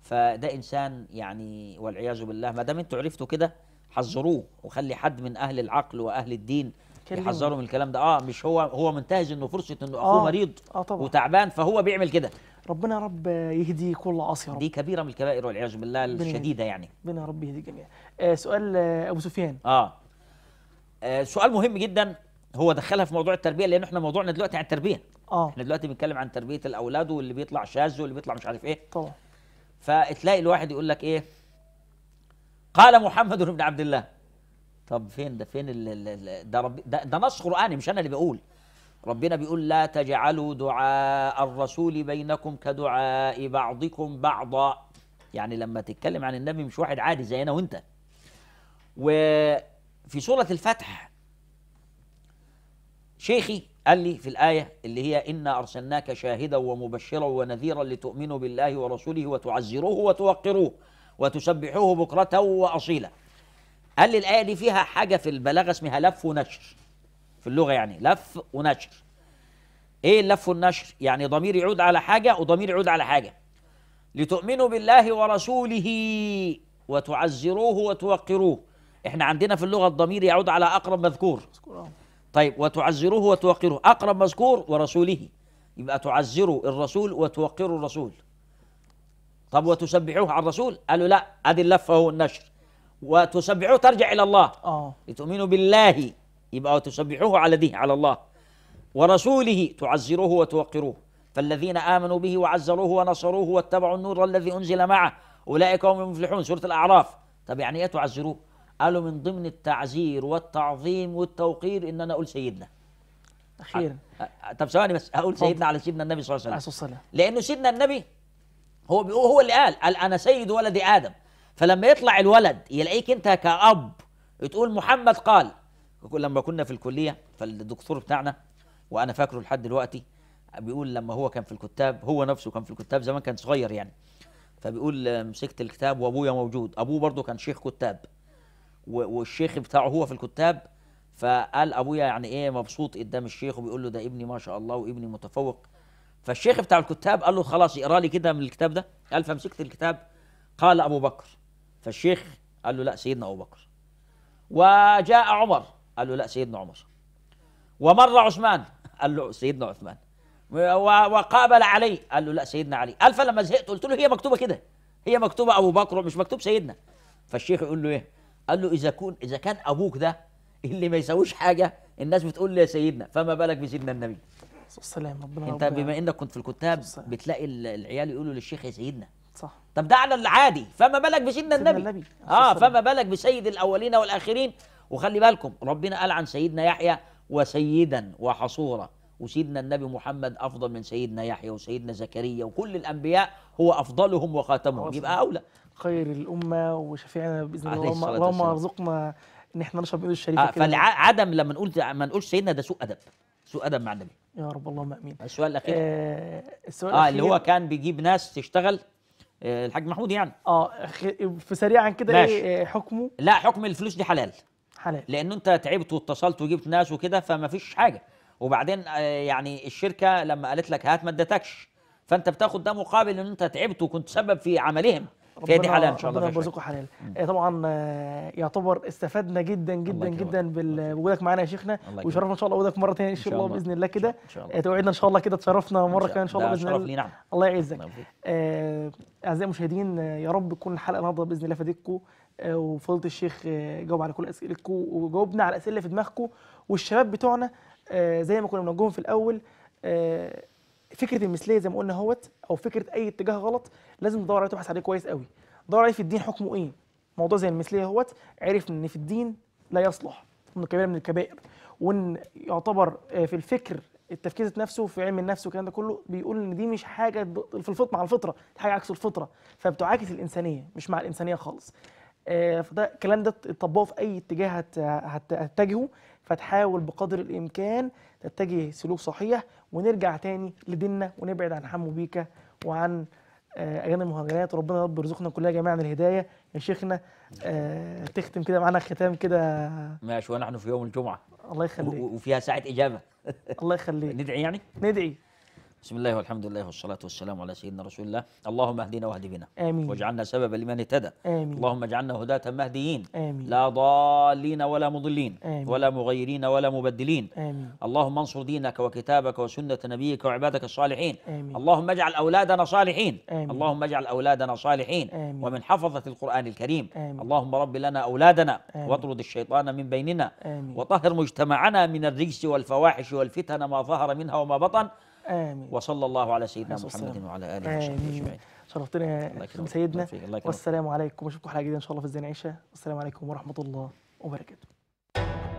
فده انسان يعني والعياذ بالله ما دام انتوا عرفتوا كده حذروه وخلي حد من اهل العقل واهل الدين يحذروا من الكلام ده اه مش هو هو منتهز انه فرصه انه اخوه آه مريض آه طبعا وتعبان فهو بيعمل كده ربنا يا رب يهدي كل عاصي رب دي كبيره من الكبائر والعياذ بالله الشديده يعني ربنا يا رب يهدي الجميع آه سؤال آه ابو سفيان آه. اه سؤال مهم جدا هو دخلها في موضوع التربيه لان احنا موضوعنا دلوقتي عن التربيه اه احنا دلوقتي بنتكلم عن تربيه الاولاد واللي بيطلع شاذ واللي بيطلع مش عارف ايه طبعا فتلاقي الواحد يقول لك ايه قال محمد بن عبد الله طب فين ده فين ال ال ده, رب ده, ده نص قراني مش انا اللي بقول ربنا بيقول لا تجعلوا دعاء الرسول بينكم كدعاء بعضكم بعضا يعني لما تتكلم عن النبي مش واحد عادي زينا وانت وفي سوره الفتح شيخي قال لي في الآية اللي هي إنا أرسلناك شاهدا ومبشرا ونذيرا لتؤمنوا بالله ورسوله وتعزروه وتوقروه وتسبحوه بكرة وأصيلا قال لي الآية دي فيها حاجة في البلاغة اسمها لف ونشر في اللغة يعني لف ونشر إيه اللف والنشر يعني ضمير يعود على حاجة وضمير يعود على حاجة لتؤمنوا بالله ورسوله وتعزروه وتوقروه احنا عندنا في اللغة الضمير يعود على أقرب مذكور آه. طيب وتعزروه وتوقروه أقرب مذكور ورسوله يبقى تعزروا الرسول وتوقروا الرسول طب وتسبحوه على الرسول قالوا لا ادي اللفه هو النشر وتسبحوه ترجع الى الله اه لتؤمنوا بالله يبقى وتسبحوه على دي على الله ورسوله تعزروه وتوقروه فالذين امنوا به وعزروه ونصروه واتبعوا النور الذي انزل معه اولئك هم المفلحون سوره الاعراف طب يعني ايه تعزروه قالوا من ضمن التعزير والتعظيم والتوقير ان انا اقول سيدنا اخيرا طب ثواني بس اقول سيدنا على سيدنا النبي صلى الله عليه وسلم لانه سيدنا النبي هو بيقول هو اللي قال قال انا سيد ولد ادم فلما يطلع الولد يلاقيك انت كاب تقول محمد قال لما كنا في الكليه فالدكتور بتاعنا وانا فاكره لحد دلوقتي بيقول لما هو كان في الكتاب هو نفسه كان في الكتاب زمان كان صغير يعني فبيقول مسكت الكتاب وابويا موجود ابوه برضه كان شيخ كتاب والشيخ بتاعه هو في الكتاب فقال ابويا يعني ايه مبسوط قدام الشيخ وبيقول له ده ابني ما شاء الله وابني متفوق فالشيخ بتاع الكتاب قال له خلاص اقرا لي كده من الكتاب ده قال فمسكت الكتاب قال ابو بكر فالشيخ قال له لا سيدنا ابو بكر وجاء عمر قال له لا سيدنا عمر ومر عثمان قال له سيدنا عثمان وقابل علي قال له لا سيدنا علي قال فلما زهقت قلت له هي مكتوبه كده هي مكتوبه ابو بكر مش مكتوب سيدنا فالشيخ يقول له ايه قال له اذا كون اذا كان ابوك ده اللي ما يساويش حاجه الناس بتقول لي يا سيدنا فما بالك بسيدنا النبي السلام ربنا انت بما انك كنت في الكتاب بتلاقي العيال يقولوا للشيخ يا سيدنا صح طب ده على العادي فما بالك بسيدنا النبي, النبي. اه فما بالك بسيد الاولين والاخرين وخلي بالكم ربنا قال عن سيدنا يحيى وسيدا وحصورا وسيدنا النبي محمد افضل من سيدنا يحيى وسيدنا زكريا وكل الانبياء هو افضلهم وخاتمهم يبقى اولى خير الامه وشفيعنا باذن الله اللهم ارزقنا ان احنا نشرب ايده الشريفه آه فعدم لما نقول ما نقولش سيدنا ده سوء ادب سوء ادب مع النبي يا رب اللهم امين السؤال الاخير آه السؤال آه اللي هو كان بيجيب ناس تشتغل آه الحاج محمود يعني اه في سريعا كده ايه آه، حكمه لا حكم الفلوس دي حلال حلال لان انت تعبت واتصلت وجبت ناس وكده فما فيش حاجه وبعدين آه يعني الشركه لما قالت لك هات ما ادتكش فانت بتاخد ده مقابل ان انت تعبت وكنت سبب في عملهم في دي حاليا ان شاء الله ربنا يرزقه حلال إيه، طبعا آه، يعتبر استفدنا جدا جدا جدا بوجودك معانا يا شيخنا وشرفنا ان شاء الله وجودك مره ثانيه ان شاء الله باذن الله كده إيه، توعدنا ان شاء الله كده تشرفنا مره كمان ان شاء الله باذن الله نعم. الله يعزك آه، اعزائي المشاهدين آه، يا رب تكون الحلقه النهارده باذن الله فادتكم وفضلت الشيخ جاوب على كل اسئلتكم وجاوبنا على الاسئله اللي في دماغكم والشباب بتوعنا زي ما كنا بنوجههم في الاول فكره المثليه زي ما قلنا اهوت او فكره اي اتجاه غلط لازم تدور عليه تبحث عليه كويس قوي دور عليه في الدين حكمه ايه موضوع زي المثليه اهوت عرف ان في الدين لا يصلح من كبيره من الكبائر وان يعتبر آه، في الفكر التفكير نفسه في علم النفس والكلام ده كله بيقول ان دي مش حاجه في الفطره مع الفطره دي حاجه عكس الفطره فبتعاكس الانسانيه مش مع الانسانيه خالص آه، فده الكلام ده تطبقه في اي اتجاه هتتجهه فتحاول بقدر الامكان نتجه سلوك صحيح ونرجع تاني لديننا ونبعد عن حمو بيكا وعن اجانب آه، المهرجانات وربنا رب يرزقنا كلها جميعا الهدايه يا شيخنا آه، تختم كده معانا ختام كده ماشي ونحن في يوم الجمعه الله يخليك وفيها ساعه اجابه الله يخليك ندعي يعني؟ ندعي بسم الله والحمد لله والصلاة والسلام على سيدنا رسول الله اللهم اهدنا واهد بنا آمين واجعلنا سببا لمن اهتدى آمين اللهم اجعلنا هداة مهديين آمين لا ضالين ولا مضلين آمين ولا مغيرين ولا مبدلين آمين اللهم انصر دينك وكتابك وسنة نبيك وعبادك الصالحين آمين اللهم اجعل أولادنا صالحين آمين اللهم اجعل أولادنا صالحين آمين ومن حفظة القرآن الكريم آمين اللهم رب لنا أولادنا آمين واطرد الشيطان من بيننا آمين وطهر مجتمعنا من الرجس والفواحش والفتن ما ظهر منها وما بطن آمين وصلى الله على سيدنا محمد وعلى آله وصحبه أجمعين شرفتنا يا سيدنا والسلام عليكم أشوفكم حلقه جديده ان شاء الله في الزين عيشه والسلام عليكم ورحمه الله وبركاته